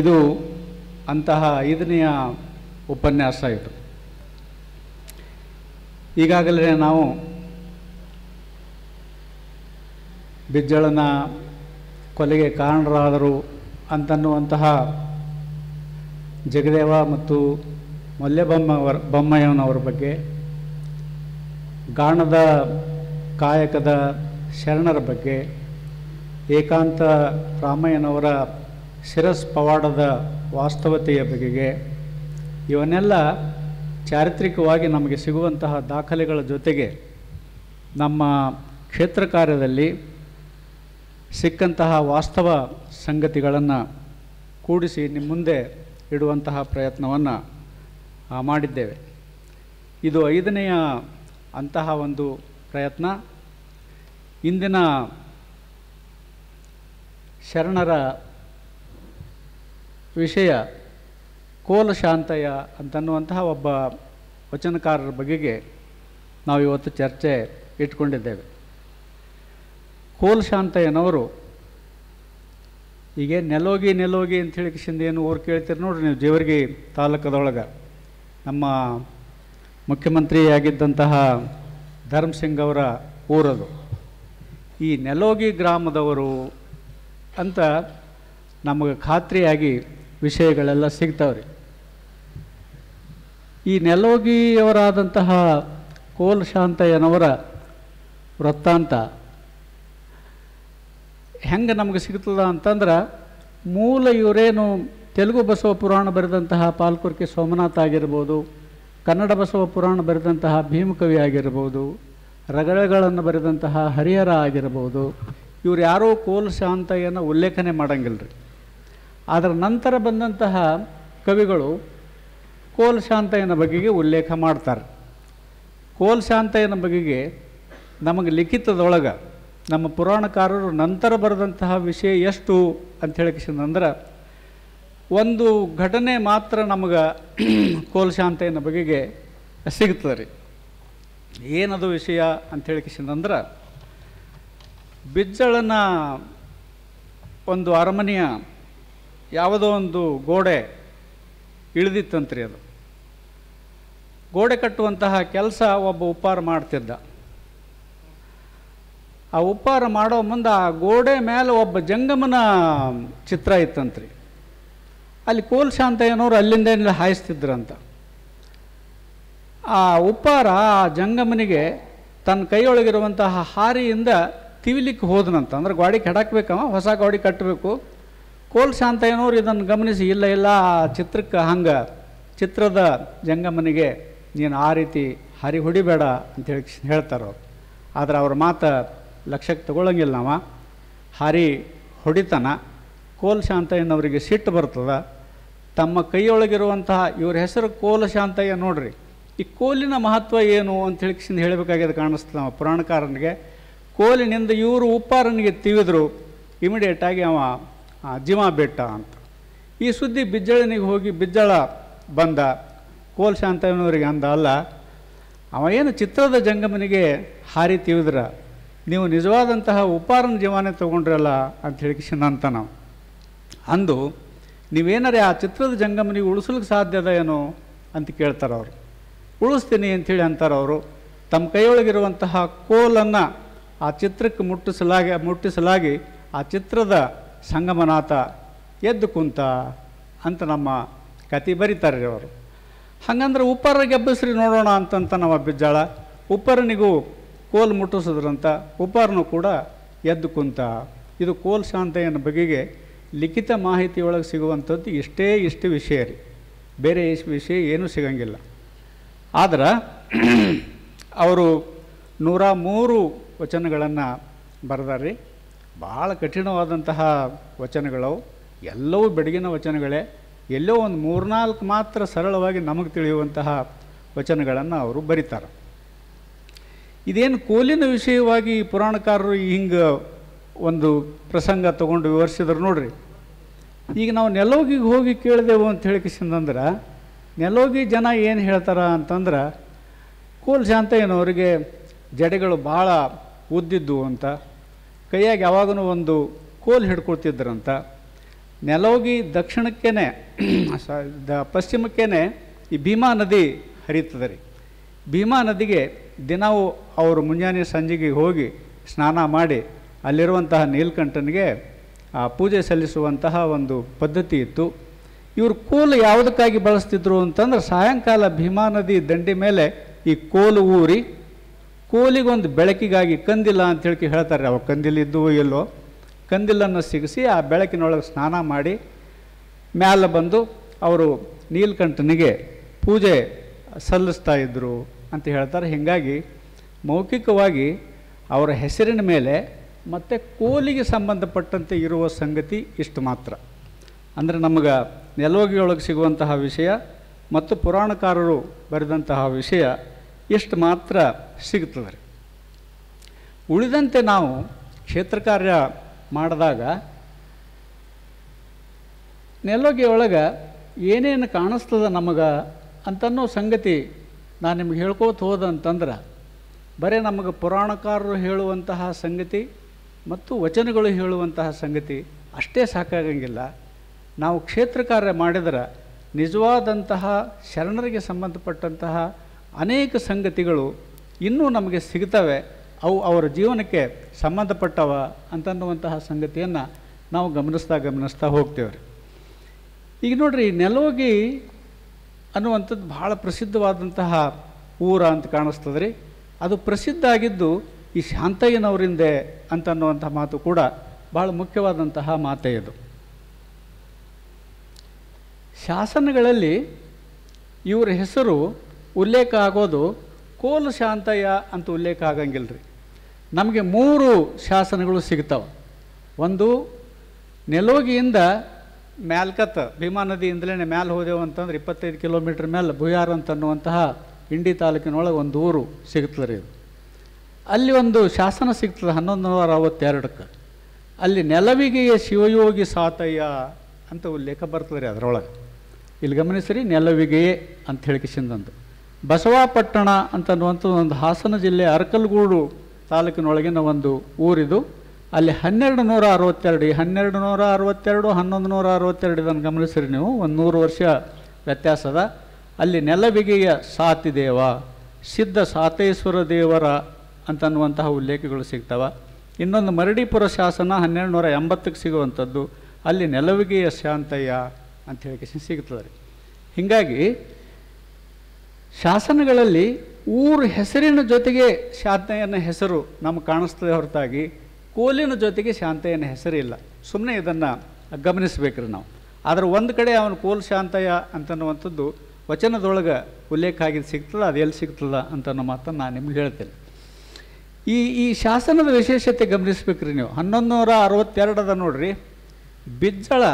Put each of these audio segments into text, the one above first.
ಇದು ಅಂತಹ ಐದನೆಯ ಉಪನ್ಯಾಸ ಇದು ಈಗಾಗಲೇ ನಾವು ಬಿಜ್ಜಳನ ಕೊಲೆಗೆ ಕಾರಣರಾದರು ಅಂತನ್ನುವಂತಹ ಜಗದೇವ ಮತ್ತು ಮಲ್ಯಬೊಮ್ಮವರ ಬೊಮ್ಮಯ್ಯನವರ ಬಗ್ಗೆ ಗಾಣದ ಕಾಯಕದ ಶರಣರ ಬಗ್ಗೆ ಏಕಾಂತ ರಾಮಯ್ಯನವರ ಶಿರಸ್ ಪವಾಡದ ವಾಸ್ತವತೆಯ ಬಗೆಗೆ ಇವನ್ನೆಲ್ಲ ಚಾರಿತ್ರಿಕವಾಗಿ ನಮಗೆ ಸಿಗುವಂತಹ ದಾಖಲೆಗಳ ಜೊತೆಗೆ ನಮ್ಮ ಕ್ಷೇತ್ರ ಕಾರ್ಯದಲ್ಲಿ ಸಿಕ್ಕಂತಹ ವಾಸ್ತವ ಸಂಗತಿಗಳನ್ನು ಕೂಡಿಸಿ ನಿಮ್ಮ ಮುಂದೆ ಇಡುವಂತಹ ಪ್ರಯತ್ನವನ್ನು ಮಾಡಿದ್ದೇವೆ ಇದು ಐದನೆಯ ಅಂತಹ ಒಂದು ಪ್ರಯತ್ನ ಇಂದಿನ ಶರಣರ ವಿಷಯ ಕೋಲ ಶಾಂತಯ ಅಂತನ್ನುವಂತಹ ಒಬ್ಬ ವಚನಕಾರರ ಬಗೆಗೆ ನಾವು ಇವತ್ತು ಚರ್ಚೆ ಇಟ್ಕೊಂಡಿದ್ದೇವೆ ಕೋಲ್ ಶಾಂತಯ್ಯನವರು ಹೀಗೆ ನೆಲೋಗಿ ನೆಲೋಗಿ ಅಂತ ಹೇಳಿ ಏನು ಊರು ಕೇಳ್ತೀರಿ ನೋಡ್ರಿ ನೀವು ಜೇವರ್ಗಿ ತಾಲೂಕದೊಳಗೆ ನಮ್ಮ ಮುಖ್ಯಮಂತ್ರಿಯಾಗಿದ್ದಂತಹ ಧರ್ಮ್ ಅವರ ಊರದು ಈ ನೆಲೋಗಿ ಗ್ರಾಮದವರು ಅಂತ ನಮಗೆ ಖಾತ್ರಿಯಾಗಿ ವಿಷಯಗಳೆಲ್ಲ ಸಿಗ್ತಾವ್ರಿ ಈ ನೆಲೋಗಿಯವರಾದಂತಹ ಕೋಲ್ ಶಾಂತಯ್ಯನವರ ವೃತ್ತಾಂತ ಹೆಂಗೆ ನಮಗೆ ಸಿಗ್ತದ ಅಂತಂದ್ರೆ ಮೂಲ ಇವರೇನು ತೆಲುಗು ಬಸವ ಪುರಾಣ ಬರೆದಂತಹ ಪಾಲ್ಕುರ್ಕಿ ಸೋಮನಾಥ ಆಗಿರ್ಬೋದು ಕನ್ನಡ ಬಸವ ಪುರಾಣ ಬರೆದಂತಹ ಭೀಮಕವಿ ಆಗಿರ್ಬೋದು ರಗಳಗಳನ್ನು ಬರೆದಂತಹ ಹರಿಹರ ಆಗಿರ್ಬೋದು ಇವ್ರು ಯಾರೋ ಕೋಲ್ ಶಾಂತಯ್ಯನ ಉಲ್ಲೇಖನೆ ಮಾಡಂಗಿಲ್ಲ ರೀ ಅದರ ನಂತರ ಬಂದಂತಹ ಕವಿಗಳು ಕೋಲ್ ಶಾಂತಯ್ಯನ ಬಗೆಗೆ ಉಲ್ಲೇಖ ಮಾಡ್ತಾರೆ ಕೋಲ್ ಶಾಂತಯ್ಯನ ಬಗೆಗೆ ನಮಗೆ ಲಿಖಿತದೊಳಗೆ ನಮ್ಮ ಪುರಾಣಕಾರರು ನಂತರ ಬರೆದಂತಹ ವಿಷಯ ಎಷ್ಟು ಅಂತ ಹೇಳಿಕೆಂದ್ರೆ ಒಂದು ಘಟನೆ ಮಾತ್ರ ನಮಗೆ ಕೋಲ್ ಶಾಂತಯ್ಯನ ಬಗೆಗೆ ಸಿಗ್ತದೆ ರೀ ಏನದು ವಿಷಯ ಅಂತ ಅಂದ್ರೆ ಬಿಜ್ಜಳನ ಒಂದು ಅರಮನೆಯ ಯಾವುದೋ ಒಂದು ಗೋಡೆ ಇಳಿದಿತ್ತಂತ್ರಿ ಅದು ಗೋಡೆ ಕಟ್ಟುವಂತಹ ಕೆಲಸ ಒಬ್ಬ ಉಪ್ಪಾರ ಮಾಡ್ತಿದ್ದ ಆ ಉಪ್ಪಾರ ಮಾಡೋ ಮುಂದೆ ಆ ಗೋಡೆ ಮೇಲೆ ಒಬ್ಬ ಜಂಗಮನ ಚಿತ್ರ ಇತ್ತಂತ್ರಿ ಅಲ್ಲಿ ಕೋಲ್ ಏನೋರು ಅಲ್ಲಿಂದ ಹಾಯಿಸ್ತಿದ್ರಂತ ಆ ಉಪ್ಪಾರ ಆ ಜಂಗಮನಿಗೆ ತನ್ನ ಕೈಯೊಳಗಿರುವಂತಹ ಹಾರಿಯಿಂದ ತಿವಿಲಿಕ್ಕೆ ಹೋದನಂತ ಅಂದ್ರೆ ಗಾಡಿ ಕೆಡಕ್ಬೇಕವ ಹೊಸ ಗಾಡಿ ಕಟ್ಟಬೇಕು ಕೋಲ್ ಶಾಂತಯ್ಯನವ್ರು ಇದನ್ನು ಗಮನಿಸಿ ಇಲ್ಲ ಇಲ್ಲ ಚಿತ್ರಕ್ಕೆ ಹಂಗೆ ಚಿತ್ರದ ಜಂಗಮನಿಗೆ ನೀನು ಆ ರೀತಿ ಹರಿ ಹೊಡಿಬೇಡ ಅಂತ ಹೇಳಿ ಹೇಳ್ತಾರೋ ಆದರೆ ಅವ್ರ ಮಾತು ಲಕ್ಷಕ್ಕೆ ತಗೊಳ್ಳಂಗಿಲ್ಲ ನಾವು ಹರಿ ಹೊಡಿತನ ಕೋಲ್ ಶಾಂತಯ್ಯನವರಿಗೆ ಸಿಟ್ಟು ಬರ್ತದ ತಮ್ಮ ಕೈಯೊಳಗಿರುವಂತಹ ಇವ್ರ ಹೆಸರು ಕೋಲ ಶಾಂತಯ್ಯ ನೋಡ್ರಿ ಈ ಕೋಲಿನ ಮಹತ್ವ ಏನು ಅಂತ ಹೇಳಿ ಹೇಳಬೇಕಾಗಿದೆ ಕಾಣಿಸ್ತದೆ ನಾವು ಪುರಾಣಕಾರನಿಗೆ ಕೋಲಿನಿಂದ ಇವರು ಉಪ್ಪಾರನಿಗೆ ತಿವಿದ್ರು ಇಮಿಡಿಯೇಟಾಗಿ ಅವ ಜಿಮ ಬೆಟ್ಟ ಅಂತ ಈ ಸುದ್ದಿ ಬಿಜ್ಜಳನಿಗೆ ಹೋಗಿ ಬಿಜ್ಜಳ ಬಂದ ಕೋಲ್ ಶಾಂತನವರಿಗೆ ಅಂದ ಅಲ್ಲ ಅವ ಏನು ಚಿತ್ರದ ಜಂಗಮನಿಗೆ ಹಾರಿ ತಿವಿದ್ರ ನೀವು ನಿಜವಾದಂತಹ ಉಪಾರನ ಜೀವನೇ ತೊಗೊಂಡ್ರಲ್ಲ ಅಂತ ಹೇಳಿ ನಾವು ಅಂದು ನೀವೇನಾರೇ ಆ ಚಿತ್ರದ ಜಂಗಮನಿಗೆ ಉಳಿಸ್ಲಿಕ್ಕೆ ಸಾಧ್ಯದ ಏನೋ ಅಂತ ಕೇಳ್ತಾರೆ ಅವರು ಉಳಿಸ್ತೀನಿ ಅಂಥೇಳಿ ಅಂತಾರೆ ಅವರು ತಮ್ಮ ಕೈಯೊಳಗಿರುವಂತಹ ಕೋಲನ್ನು ಆ ಚಿತ್ರಕ್ಕೆ ಮುಟ್ಟಿಸಲಾಗಿ ಮುಟ್ಟಿಸಲಾಗಿ ಆ ಚಿತ್ರದ ಸಂಗಮನಾಥ ಎದ್ದು ಕುಂತ ಅಂತ ನಮ್ಮ ಕತೆ ಬರೀತಾರೆ ಅವರು ಹಾಗಂದ್ರೆ ಉಪ್ಪರ ಗೆಬ್ಬಸ್ರಿ ನೋಡೋಣ ಅಂತಂತ ನಮ್ಮ ಬಿಜ್ಜಾಳ ಉಪ್ಪರನಿಗೂ ಕೋಲ್ ಮುಟ್ಟಿಸಿದ್ರಂತ ಉಪ್ಪರನು ಕೂಡ ಎದ್ದು ಕುಂತ ಇದು ಕೋಲ್ ಶಾಂತೆಯನ್ನು ಬಗೆಗೆ ಲಿಖಿತ ಮಾಹಿತಿಯೊಳಗೆ ಸಿಗುವಂಥದ್ದು ಇಷ್ಟೇ ಇಷ್ಟು ವಿಷಯ ರೀ ಬೇರೆ ಇಷ್ಟು ವಿಷಯ ಏನೂ ಸಿಗಂಗಿಲ್ಲ ಆದ್ರೆ ಅವರು ನೂರ ಮೂರು ವಚನಗಳನ್ನು ಬರೆದಾರ್ರಿ ಭಾಳ ಕಠಿಣವಾದಂತಹ ವಚನಗಳು ಎಲ್ಲವೂ ಬೆಡಗಿನ ವಚನಗಳೇ ಎಲ್ಲೋ ಒಂದು ಮೂರ್ನಾಲ್ಕು ಮಾತ್ರ ಸರಳವಾಗಿ ನಮಗೆ ತಿಳಿಯುವಂತಹ ವಚನಗಳನ್ನು ಅವರು ಬರೀತಾರೆ ಇದೇನು ಕೋಲಿನ ವಿಷಯವಾಗಿ ಪುರಾಣಕಾರರು ಹಿಂಗೆ ಒಂದು ಪ್ರಸಂಗ ತಗೊಂಡು ವಿವರಿಸಿದ್ರು ನೋಡ್ರಿ ಈಗ ನಾವು ನೆಲೋಗಿಗೆ ಹೋಗಿ ಕೇಳಿದೆವು ಅಂತ ಹೇಳಿಕಂದ್ರೆ ನೆಲೋಗಿ ಜನ ಏನು ಹೇಳ್ತಾರ ಅಂತಂದ್ರೆ ಕೋಲ್ ಅವರಿಗೆ ಜಡೆಗಳು ಭಾಳ ಉದ್ದಿದ್ದು ಅಂತ ಕೈಯಾಗಿ ಯಾವಾಗೂ ಒಂದು ಕೋಲು ಹಿಡ್ಕೊಳ್ತಿದ್ರಂತ ನೆಲೋಗಿ ದಕ್ಷಿಣಕ್ಕೇ ದ ಪಶ್ಚಿಮಕ್ಕೇ ಈ ಭೀಮಾ ನದಿ ಹರಿತದೆ ರೀ ಭೀಮಾ ನದಿಗೆ ದಿನವೂ ಅವರು ಮುಂಜಾನೆ ಸಂಜೆಗೆ ಹೋಗಿ ಸ್ನಾನ ಮಾಡಿ ಅಲ್ಲಿರುವಂತಹ ನೀಲ್ಕಂಠನಿಗೆ ಆ ಪೂಜೆ ಸಲ್ಲಿಸುವಂತಹ ಒಂದು ಪದ್ಧತಿ ಇತ್ತು ಇವರು ಕೋಲು ಯಾವುದಕ್ಕಾಗಿ ಬಳಸ್ತಿದ್ರು ಅಂತಂದ್ರೆ ಸಾಯಂಕಾಲ ಭೀಮಾ ನದಿ ದಂಡಿ ಮೇಲೆ ಈ ಕೋಲು ಊರಿ ಕೂಲಿಗೊಂದು ಬೆಳಕಿಗಾಗಿ ಕಂದಿಲ್ಲ ಅಂತ ಹೇಳಿ ಹೇಳ್ತಾರೆ ಅವ ಕಂದಿಲಿದ್ದುವು ಇಲ್ಲೋ ಕಂದಿಲ್ಲನ್ನು ಸಿಗಿಸಿ ಆ ಬೆಳಕಿನೊಳಗೆ ಸ್ನಾನ ಮಾಡಿ ಮ್ಯಾಲೆ ಬಂದು ಅವರು ನೀಲ್ಕಂಠನಿಗೆ ಪೂಜೆ ಸಲ್ಲಿಸ್ತಾ ಇದ್ದರು ಅಂತ ಹೇಳ್ತಾರೆ ಹೀಗಾಗಿ ಮೌಖಿಕವಾಗಿ ಅವರ ಹೆಸರಿನ ಮೇಲೆ ಮತ್ತು ಕೋಲಿಗೆ ಸಂಬಂಧಪಟ್ಟಂತೆ ಇರುವ ಸಂಗತಿ ಇಷ್ಟು ಮಾತ್ರ ಅಂದರೆ ನಮಗೆ ನೆಲೋಗಿಯೊಳಗೆ ಸಿಗುವಂತಹ ವಿಷಯ ಮತ್ತು ಪುರಾಣಕಾರರು ಬರೆದಂತಹ ವಿಷಯ ಎಷ್ಟು ಮಾತ್ರ ಸಿಗ್ತದೆ ಉಳಿದಂತೆ ನಾವು ಕ್ಷೇತ್ರ ಕಾರ್ಯ ಮಾಡಿದಾಗ ನೆಲಗೆ ಒಳಗೆ ಏನೇನು ಕಾಣಿಸ್ತದೆ ನಮಗೆ ಅಂತನ್ನೋ ಸಂಗತಿ ನಾನು ನಿಮ್ಗೆ ಹೇಳ್ಕೋತ ಹೋದಂತಂದ್ರೆ ಬರೀ ನಮಗೆ ಪುರಾಣಕಾರರು ಹೇಳುವಂತಹ ಸಂಗತಿ ಮತ್ತು ವಚನಗಳು ಹೇಳುವಂತಹ ಸಂಗತಿ ಅಷ್ಟೇ ಸಾಕಾಗಂಗಿಲ್ಲ ನಾವು ಕ್ಷೇತ್ರ ಕಾರ್ಯ ಮಾಡಿದರೆ ನಿಜವಾದಂತಹ ಶರಣರಿಗೆ ಸಂಬಂಧಪಟ್ಟಂತಹ ಅನೇಕ ಸಂಗತಿಗಳು ಇನ್ನೂ ನಮಗೆ ಸಿಗ್ತವೆ ಅವು ಅವರ ಜೀವನಕ್ಕೆ ಸಂಬಂಧಪಟ್ಟವ ಅಂತನ್ನುವಂತಹ ಸಂಗತಿಯನ್ನು ನಾವು ಗಮನಿಸ್ತಾ ಗಮನಿಸ್ತಾ ಹೋಗ್ತೇವೆ ಈಗ ನೋಡ್ರಿ ನೆಲೋಗಿ ಅನ್ನುವಂಥದ್ದು ಭಾಳ ಪ್ರಸಿದ್ಧವಾದಂತಹ ಊರ ಅಂತ ಕಾಣಿಸ್ತದೆ ರೀ ಅದು ಪ್ರಸಿದ್ಧ ಆಗಿದ್ದು ಈ ಶಾಂತಯ್ಯನವರಿಂದೆ ಅಂತನ್ನುವಂಥ ಮಾತು ಕೂಡ ಭಾಳ ಮುಖ್ಯವಾದಂತಹ ಮಾತೇ ಇದು ಶಾಸನಗಳಲ್ಲಿ ಇವರ ಹೆಸರು ಉಲ್ಲೇಖ ಆಗೋದು ಕೋಲು ಶಾಂತಯ್ಯ ಅಂತ ಉಲ್ಲೇಖ ಆಗಂಗಿಲ್ಲ ರೀ ನಮಗೆ ಮೂರು ಶಾಸನಗಳು ಸಿಗ್ತಾವೆ ಒಂದು ನೆಲೋಗಿಯಿಂದ ಮ್ಯಾಲ್ಕತ್ತ ಭೀಮಾ ನದಿಯಿಂದಲೇ ಮ್ಯಾಲೆ ಹೋದೆವು ಅಂತಂದ್ರೆ ಇಪ್ಪತ್ತೈದು ಕಿಲೋಮೀಟ್ರ್ ಮೇಲೆ ಭುಯಾರ್ ಅಂತನ್ನುವಂತಹ ಇಂಡಿ ತಾಲೂಕಿನೊಳಗೆ ಒಂದು ಊರು ಸಿಗ್ತದೆ ರೀ ಅದು ಅಲ್ಲಿ ಒಂದು ಶಾಸನ ಸಿಗ್ತದೆ ಹನ್ನೊಂದು ನೂರ ಅರವತ್ತೆರಡಕ್ಕೆ ಅಲ್ಲಿ ನೆಲವಿಗೆಯ ಶಿವಯೋಗಿ ಸಾತಯ್ಯ ಅಂತ ಉಲ್ಲೇಖ ಬರ್ತದೆ ರೀ ಅದರೊಳಗೆ ಇಲ್ಲಿ ಗಮನಿಸಿರಿ ನೆಲವಿಗೆಯೇ ಅಂತ ಸಿಂದಂತು ಬಸವಾಪಟ್ಟಣ ಅಂತನ್ನುವಂಥದ್ದು ಒಂದು ಹಾಸನ ಜಿಲ್ಲೆ ಅರಕಲ್ಗೂಡು ತಾಲೂಕಿನೊಳಗಿನ ಒಂದು ಊರಿದು ಅಲ್ಲಿ ಹನ್ನೆರಡು ನೂರ ಅರವತ್ತೆರಡು ಈ ಹನ್ನೆರಡು ನೂರ ಅರವತ್ತೆರಡು ಹನ್ನೊಂದು ನೂರ ಅರವತ್ತೆರಡು ಇದನ್ನು ಗಮನಿಸಿರಿ ನೀವು ಒಂದು ನೂರು ವರ್ಷ ವ್ಯತ್ಯಾಸದ ಅಲ್ಲಿ ನೆಲಬಿಗೆಯ ಸಾತಿದೇವ ಸಿದ್ಧ ಸಾತೇಶ್ವರ ದೇವರ ಅಂತನ್ನುವಂತಹ ಉಲ್ಲೇಖಗಳು ಸಿಗ್ತವೆ ಇನ್ನೊಂದು ಮರಡಿಪುರ ಶಾಸನ ಹನ್ನೆರಡು ನೂರ ಎಂಬತ್ತಕ್ಕೆ ಸಿಗುವಂಥದ್ದು ಅಲ್ಲಿ ನೆಲವಿಗೆಯ ಶಾಂತಯ್ಯ ಅಂತ ಹೇಳಿ ಸಿಗ್ತದೆ ರೀ ಹೀಗಾಗಿ ಶಾಸನಗಳಲ್ಲಿ ಊರು ಹೆಸರಿನ ಜೊತೆಗೆ ಶಾಂತೆಯನ್ನ ಹೆಸರು ನಮ್ಗೆ ಕಾಣಿಸ್ತದೆ ಹೊರತಾಗಿ ಕೋಲಿನ ಜೊತೆಗೆ ಶಾಂತೆಯನ್ನ ಹೆಸರಿಲ್ಲ ಸುಮ್ಮನೆ ಇದನ್ನು ಗಮನಿಸ್ಬೇಕ್ರಿ ನಾವು ಆದರೆ ಒಂದು ಕಡೆ ಅವನು ಕೋಲ್ ಶಾಂತಯ ಅಂತನ್ನುವಂಥದ್ದು ವಚನದೊಳಗೆ ಉಲ್ಲೇಖ ಆಗಿದ್ದು ಸಿಗ್ತದ ಅದು ಎಲ್ಲಿ ಸಿಗ್ತದ ಅಂತ ಅನ್ನೋ ಮಾತನ್ನು ನಾನು ನಿಮ್ಗೆ ಹೇಳ್ತೇನೆ ಈ ಈ ಶಾಸನದ ವಿಶೇಷತೆ ಗಮನಿಸ್ಬೇಕ್ರಿ ನೀವು ಹನ್ನೊಂದು ನೂರ ಅರವತ್ತೆರಡದ ನೋಡ್ರಿ ಬಿಜ್ಜಳ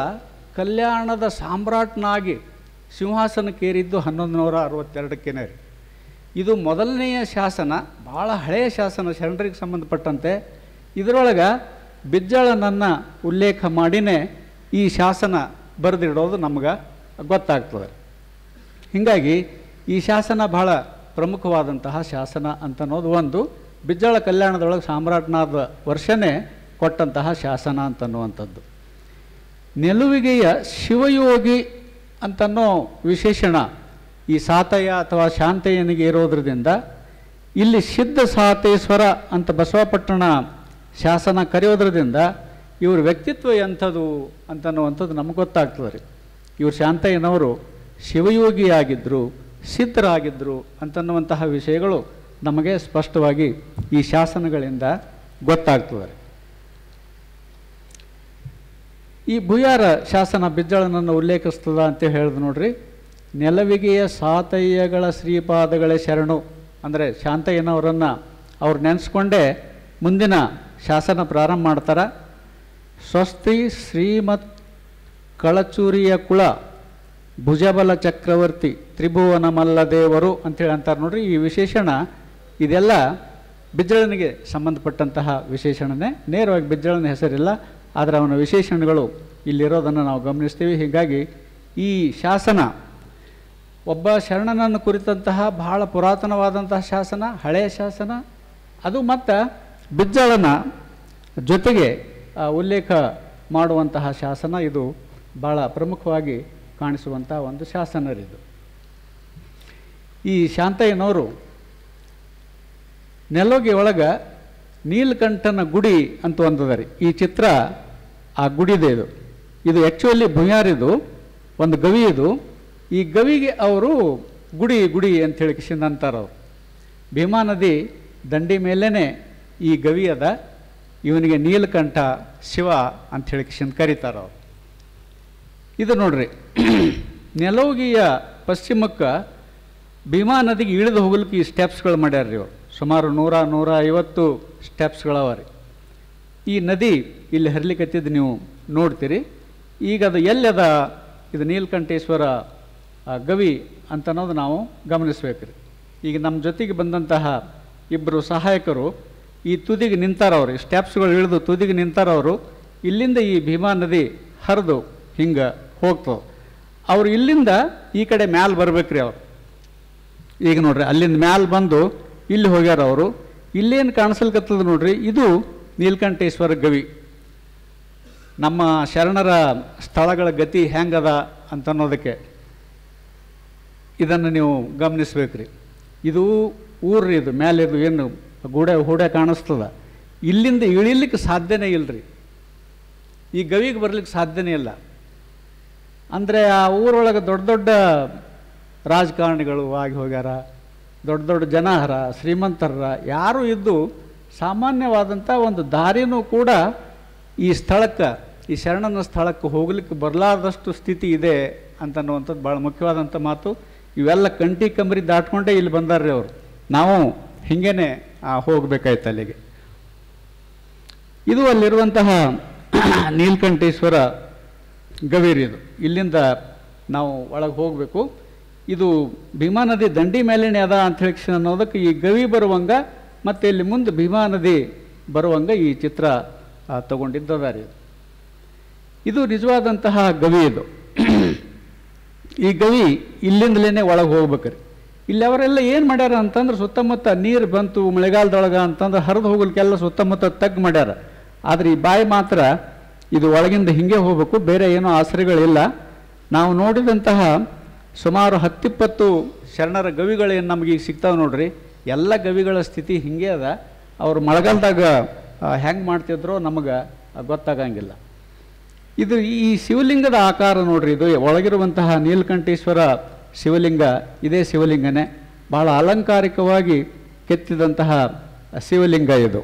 ಕಲ್ಯಾಣದ ಸಾಮ್ರಾಟ್ನಾಗಿ ಸಿಂಹಾಸನಕ್ಕೇರಿದ್ದು ಹನ್ನೊಂದು ನೂರ ಅರವತ್ತೆರಡಕ್ಕೇನೆ ಇದು ಮೊದಲನೆಯ ಶಾಸನ ಭಾಳ ಹಳೆಯ ಶಾಸನ ಶರಣರಿಗೆ ಸಂಬಂಧಪಟ್ಟಂತೆ ಇದರೊಳಗೆ ಬಿಜ್ಜಳನನ್ನು ಉಲ್ಲೇಖ ಮಾಡಿನೇ ಈ ಶಾಸನ ಬರೆದಿಡೋದು ನಮ್ಗೆ ಗೊತ್ತಾಗ್ತದೆ ಹೀಗಾಗಿ ಈ ಶಾಸನ ಭಾಳ ಪ್ರಮುಖವಾದಂತಹ ಶಾಸನ ಅಂತನ್ನೋದು ಒಂದು ಬಿಜ್ಜಳ ಕಲ್ಯಾಣದೊಳಗೆ ಸಾಮ್ರಾಟ್ನಾದ ವರ್ಷನೇ ಕೊಟ್ಟಂತಹ ಶಾಸನ ಅಂತನ್ನುವಂಥದ್ದು ನಿಲುವಿಗೆಯ ಶಿವಯೋಗಿ ಅಂತನ್ನೋ ವಿಶೇಷಣ ಈ ಸಾತಯ್ಯ ಅಥವಾ ಶಾಂತಯ್ಯನಿಗೆ ಇರೋದ್ರಿಂದ ಇಲ್ಲಿ ಸಿದ್ಧ ಸಾತೇಶ್ವರ ಅಂತ ಬಸವಪಟ್ಟಣ ಶಾಸನ ಕರೆಯೋದ್ರದಿಂದ ಇವ್ರ ವ್ಯಕ್ತಿತ್ವ ಎಂಥದ್ದು ಅಂತನ್ನುವಂಥದ್ದು ನಮ್ಗೆ ಗೊತ್ತಾಗ್ತದೆ ರೀ ಇವರು ಶಾಂತಯ್ಯನವರು ಶಿವಯೋಗಿಯಾಗಿದ್ದರು ಸಿದ್ಧರಾಗಿದ್ದರು ಅಂತನ್ನುವಂತಹ ವಿಷಯಗಳು ನಮಗೆ ಸ್ಪಷ್ಟವಾಗಿ ಈ ಶಾಸನಗಳಿಂದ ಗೊತ್ತಾಗ್ತದೆ ಈ ಭುಯಾರ ಶಾಸನ ಬಿದ್ದಳನನ್ನು ಉಲ್ಲೇಖಿಸ್ತದ ಅಂತ ಹೇಳಿದ್ರು ನೋಡ್ರಿ ನೆಲವಿಗೆಯ ಸಾತಯ್ಯಗಳ ಶ್ರೀಪಾದಗಳ ಶರಣು ಅಂದರೆ ಶಾಂತಯ್ಯನವರನ್ನು ಅವ್ರು ನೆನೆಸ್ಕೊಂಡೇ ಮುಂದಿನ ಶಾಸನ ಪ್ರಾರಂಭ ಮಾಡ್ತಾರೆ ಸ್ವಸ್ತಿ ಶ್ರೀಮತ್ ಕಳಚೂರಿಯ ಕುಳ ಭುಜಬಲ ಚಕ್ರವರ್ತಿ ತ್ರಿಭುವನ ಮಲ್ಲ ದೇವರು ಅಂತೇಳಿ ಅಂತಾರೆ ನೋಡ್ರಿ ಈ ವಿಶೇಷಣ ಇದೆಲ್ಲ ಬಿಜ್ಜಳನಿಗೆ ಸಂಬಂಧಪಟ್ಟಂತಹ ವಿಶೇಷಣನೇ ನೇರವಾಗಿ ಬಿಜ್ಜಳನ ಹೆಸರಿಲ್ಲ ಆದರೆ ಅವನ ವಿಶೇಷಣಗಳು ಇಲ್ಲಿರೋದನ್ನು ನಾವು ಗಮನಿಸ್ತೀವಿ ಹೀಗಾಗಿ ಈ ಶಾಸನ ಒಬ್ಬ ಶರಣನನ್ನು ಕುರಿತಂತಹ ಬಹಳ ಪುರಾತನವಾದಂತಹ ಶಾಸನ ಹಳೆಯ ಶಾಸನ ಅದು ಮತ್ತು ಬಿಜ್ಜಳನ ಜೊತೆಗೆ ಉಲ್ಲೇಖ ಮಾಡುವಂತಹ ಶಾಸನ ಇದು ಭಾಳ ಪ್ರಮುಖವಾಗಿ ಕಾಣಿಸುವಂತಹ ಒಂದು ಶಾಸನರಿದು ಈ ಶಾಂತಯ್ಯನವರು ನೆಲೋಗಿ ಒಳಗೆ ನೀಲಕಂಠನ ಗುಡಿ ಅಂತ ರೀ ಈ ಚಿತ್ರ ಆ ಗುಡಿದೆ ಇದು ಇದು ಆ್ಯಕ್ಚುಲಿ ಭುಯಾರಿದು ಒಂದು ಗವಿ ಇದು ಈ ಗವಿಗೆ ಅವರು ಗುಡಿ ಗುಡಿ ಅಂತ ಹೇಳಿ ಕಿಶಿಂದ ಅಂತಾರೆ ಭೀಮಾ ನದಿ ದಂಡಿ ಮೇಲೇ ಈ ಗವಿ ಅದ ಇವನಿಗೆ ನೀಲಕಂಠ ಶಿವ ಅಂತ ಹೇಳಿ ಕಿಶಿಂದ ಕರೀತಾರೆ ಇದು ನೋಡ್ರಿ ನೆಲೋಗಿಯ ಪಶ್ಚಿಮಕ್ಕೆ ಭೀಮಾ ನದಿಗೆ ಇಳಿದು ಹೋಗ್ಲಿಕ್ಕೆ ಈ ಸ್ಟೆಪ್ಸ್ಗಳು ಮಾಡ್ಯಾರ್ರಿ ಅವರು ಸುಮಾರು ನೂರ ನೂರ ಐವತ್ತು ಸ್ಟೆಪ್ಸ್ಗಳವ ರೀ ಈ ನದಿ ಇಲ್ಲಿ ಹರಿಲಿಕ್ಕತ್ತಿದ್ದು ನೀವು ನೋಡ್ತೀರಿ ಈಗ ಅದು ಎಲ್ಲದ ಇದು ನೀಲಕಂಠೇಶ್ವರ ಗವಿ ಅಂತ ಅನ್ನೋದು ನಾವು ಗಮನಿಸ್ಬೇಕು ರೀ ಈಗ ನಮ್ಮ ಜೊತೆಗೆ ಬಂದಂತಹ ಇಬ್ಬರು ಸಹಾಯಕರು ಈ ತುದಿಗೆ ನಿಂತಾರವ್ರು ಸ್ಟೆಪ್ಸ್ಗಳು ಇಳಿದು ತುದಿಗೆ ನಿಂತಾರವರು ಇಲ್ಲಿಂದ ಈ ಭೀಮಾ ನದಿ ಹರಿದು ಹಿಂಗೆ ಹೋಗ್ತವೆ ಅವರು ಇಲ್ಲಿಂದ ಈ ಕಡೆ ಮ್ಯಾಲೆ ಬರ್ಬೇಕು ರೀ ಅವ್ರು ಈಗ ನೋಡ್ರಿ ಅಲ್ಲಿಂದ ಮ್ಯಾಲೆ ಬಂದು ಇಲ್ಲಿ ಹೋಗ್ಯಾರ ಅವರು ಇಲ್ಲೇನು ಕಾಣಿಸಲ್ಕತ್ತದ ನೋಡ್ರಿ ಇದು ನೀಲಕಂಠೇಶ್ವರ ಗವಿ ನಮ್ಮ ಶರಣರ ಸ್ಥಳಗಳ ಗತಿ ಹೆಂಗದ ಅಂತ ಅನ್ನೋದಕ್ಕೆ ಇದನ್ನು ನೀವು ಗಮನಿಸ್ಬೇಕ್ರಿ ಇದು ಊರ್ರಿ ಇದು ಮೇಲೆ ಏನು ಗೂಡೆ ಹೂಡೆ ಕಾಣಿಸ್ತದ ಇಲ್ಲಿಂದ ಇಳಿಲಿಕ್ಕೆ ಸಾಧ್ಯನೇ ಇಲ್ಲರಿ ಈ ಗವಿಗೆ ಬರ್ಲಿಕ್ಕೆ ಸಾಧ್ಯನೇ ಇಲ್ಲ ಅಂದರೆ ಆ ಊರೊಳಗೆ ದೊಡ್ಡ ದೊಡ್ಡ ರಾಜಕಾರಣಿಗಳು ಆಗಿ ಹೋಗ್ಯಾರ ದೊಡ್ಡ ದೊಡ್ಡ ಜನಹರ ಶ್ರೀಮಂತರ ಯಾರು ಇದ್ದು ಸಾಮಾನ್ಯವಾದಂಥ ಒಂದು ದಾರಿನೂ ಕೂಡ ಈ ಸ್ಥಳಕ್ಕೆ ಈ ಶರಣನ ಸ್ಥಳಕ್ಕೆ ಹೋಗ್ಲಿಕ್ಕೆ ಬರಲಾರ್ದಷ್ಟು ಸ್ಥಿತಿ ಇದೆ ಅಂತನ್ನುವಂಥದ್ದು ಭಾಳ ಮುಖ್ಯವಾದಂಥ ಮಾತು ಇವೆಲ್ಲ ಕಂಟಿ ಕಂಬರಿ ದಾಟ್ಕೊಂಡೇ ಇಲ್ಲಿ ಬಂದಾರ್ರಿ ಅವರು ನಾವು ಹೀಗೇನೆ ಹೋಗಬೇಕಾಯ್ತು ಅಲ್ಲಿಗೆ ಇದು ಅಲ್ಲಿರುವಂತಹ ನೀಲ್ಕಂಠೇಶ್ವರ ಗವಿರಿ ಇದು ಇಲ್ಲಿಂದ ನಾವು ಒಳಗೆ ಹೋಗಬೇಕು ಇದು ಭೀಮಾ ನದಿ ದಂಡಿ ಮೇಲೇನೆ ಅದ ಅಂತ ಹೇಳಿ ಅನ್ನೋದಕ್ಕೆ ಈ ಗವಿ ಬರುವಂಗ ಮತ್ತೆ ಇಲ್ಲಿ ಮುಂದೆ ಭೀಮಾ ನದಿ ಬರುವಂಗ ಈ ಚಿತ್ರ ತಗೊಂಡಿದ್ದದ ರೀ ಇದು ನಿಜವಾದಂತಹ ಗವಿ ಇದು ಈ ಗವಿ ಇಲ್ಲಿಂದಲೇ ಒಳಗೆ ಹೋಗ್ಬೇಕ್ರಿ ಇಲ್ಲಿ ಅವರೆಲ್ಲ ಏನು ಮಾಡ್ಯಾರ ಅಂತಂದ್ರೆ ಸುತ್ತಮುತ್ತ ನೀರು ಬಂತು ಮಳೆಗಾಲದೊಳಗೆ ಅಂತಂದ್ರೆ ಹರಿದು ಹೋಗಲಿಕ್ಕೆಲ್ಲ ಸುತ್ತಮುತ್ತ ತಗ್ ಮಾಡ್ಯಾರ ಆದರೆ ಈ ಬಾಯಿ ಮಾತ್ರ ಇದು ಒಳಗಿಂದ ಹಿಂಗೆ ಹೋಗ್ಬೇಕು ಬೇರೆ ಏನೋ ಆಸರೆಗಳಿಲ್ಲ ನಾವು ನೋಡಿದಂತಹ ಸುಮಾರು ಹತ್ತಿಪ್ಪತ್ತು ಶರಣರ ಏನು ನಮಗೆ ಈಗ ಸಿಗ್ತಾವೆ ನೋಡ್ರಿ ಎಲ್ಲ ಗವಿಗಳ ಸ್ಥಿತಿ ಹಿಂಗೆ ಅದ ಅವರು ಮಳೆಗಾಲದಾಗ ಹೆಂಗೆ ಮಾಡ್ತಿದ್ರು ನಮಗೆ ಗೊತ್ತಾಗಂಗಿಲ್ಲ ಇದು ಈ ಶಿವಲಿಂಗದ ಆಕಾರ ನೋಡ್ರಿ ಇದು ಒಳಗಿರುವಂತಹ ನೀಲಕಂಠೇಶ್ವರ ಶಿವಲಿಂಗ ಇದೇ ಶಿವಲಿಂಗನೇ ಭಾಳ ಅಲಂಕಾರಿಕವಾಗಿ ಕೆತ್ತಿದಂತಹ ಶಿವಲಿಂಗ ಇದು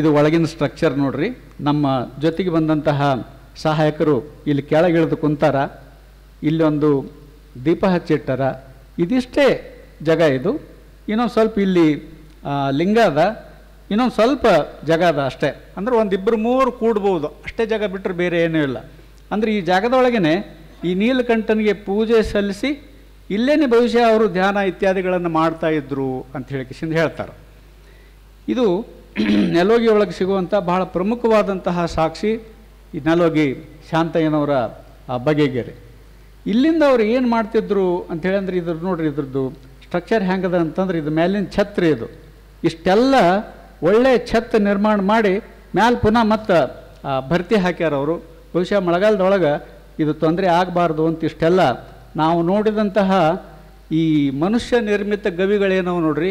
ಇದು ಒಳಗಿನ ಸ್ಟ್ರಕ್ಚರ್ ನೋಡ್ರಿ ನಮ್ಮ ಜೊತೆಗೆ ಬಂದಂತಹ ಸಹಾಯಕರು ಇಲ್ಲಿ ಕೆಳಗಿಳಿದು ಕುಂತಾರ ಇಲ್ಲೊಂದು ದೀಪ ಹಚ್ಚಿಟ್ಟರ ಇದಿಷ್ಟೇ ಜಾಗ ಇದು ಇನ್ನೊಂದು ಸ್ವಲ್ಪ ಇಲ್ಲಿ ಲಿಂಗ ಅದ ಇನ್ನೊಂದು ಸ್ವಲ್ಪ ಜಾಗ ಅದ ಅಷ್ಟೇ ಅಂದರೆ ಒಂದಿಬ್ಬರು ಮೂರು ಕೂಡ್ಬೋದು ಅಷ್ಟೇ ಜಾಗ ಬಿಟ್ಟರೆ ಬೇರೆ ಏನೂ ಇಲ್ಲ ಅಂದರೆ ಈ ಜಾಗದೊಳಗೇ ಈ ನೀಲಕಂಠನಿಗೆ ಪೂಜೆ ಸಲ್ಲಿಸಿ ಇಲ್ಲೇನೆ ಭವಿಷ್ಯ ಅವರು ಧ್ಯಾನ ಇತ್ಯಾದಿಗಳನ್ನು ಮಾಡ್ತಾ ಇದ್ರು ಅಂತ ಹೇಳಿ ಕಿಶಿಂದ ಹೇಳ್ತಾರೆ ಇದು ನೆಲೋಗಿ ಒಳಗೆ ಸಿಗುವಂಥ ಬಹಳ ಪ್ರಮುಖವಾದಂತಹ ಸಾಕ್ಷಿ ಈ ನೆಲೋಗಿ ಶಾಂತಯ್ಯನವರ ಬಗೆಗೆರೆ ಇಲ್ಲಿಂದ ಅವ್ರು ಏನು ಮಾಡ್ತಿದ್ರು ಅಂಥೇಳಿ ಅಂದ್ರೆ ಇದ್ರ ನೋಡ್ರಿ ಇದ್ರದ್ದು ಸ್ಟ್ರಕ್ಚರ್ ಹೆಂಗದ ಅಂತಂದ್ರೆ ಇದು ಮೇಲಿನ ಛತ್ರಿ ಇದು ಇಷ್ಟೆಲ್ಲ ಒಳ್ಳೆಯ ಛತ್ ನಿರ್ಮಾಣ ಮಾಡಿ ಮ್ಯಾಲೆ ಪುನಃ ಮತ್ತು ಭರ್ತಿ ಹಾಕ್ಯಾರ ಅವರು ಬಹುಶಃ ಮಳೆಗಾಲದೊಳಗೆ ಇದು ತೊಂದರೆ ಆಗಬಾರ್ದು ಅಂತ ಇಷ್ಟೆಲ್ಲ ನಾವು ನೋಡಿದಂತಹ ಈ ಮನುಷ್ಯ ನಿರ್ಮಿತ ಗವಿಗಳೇನವು ನೋಡ್ರಿ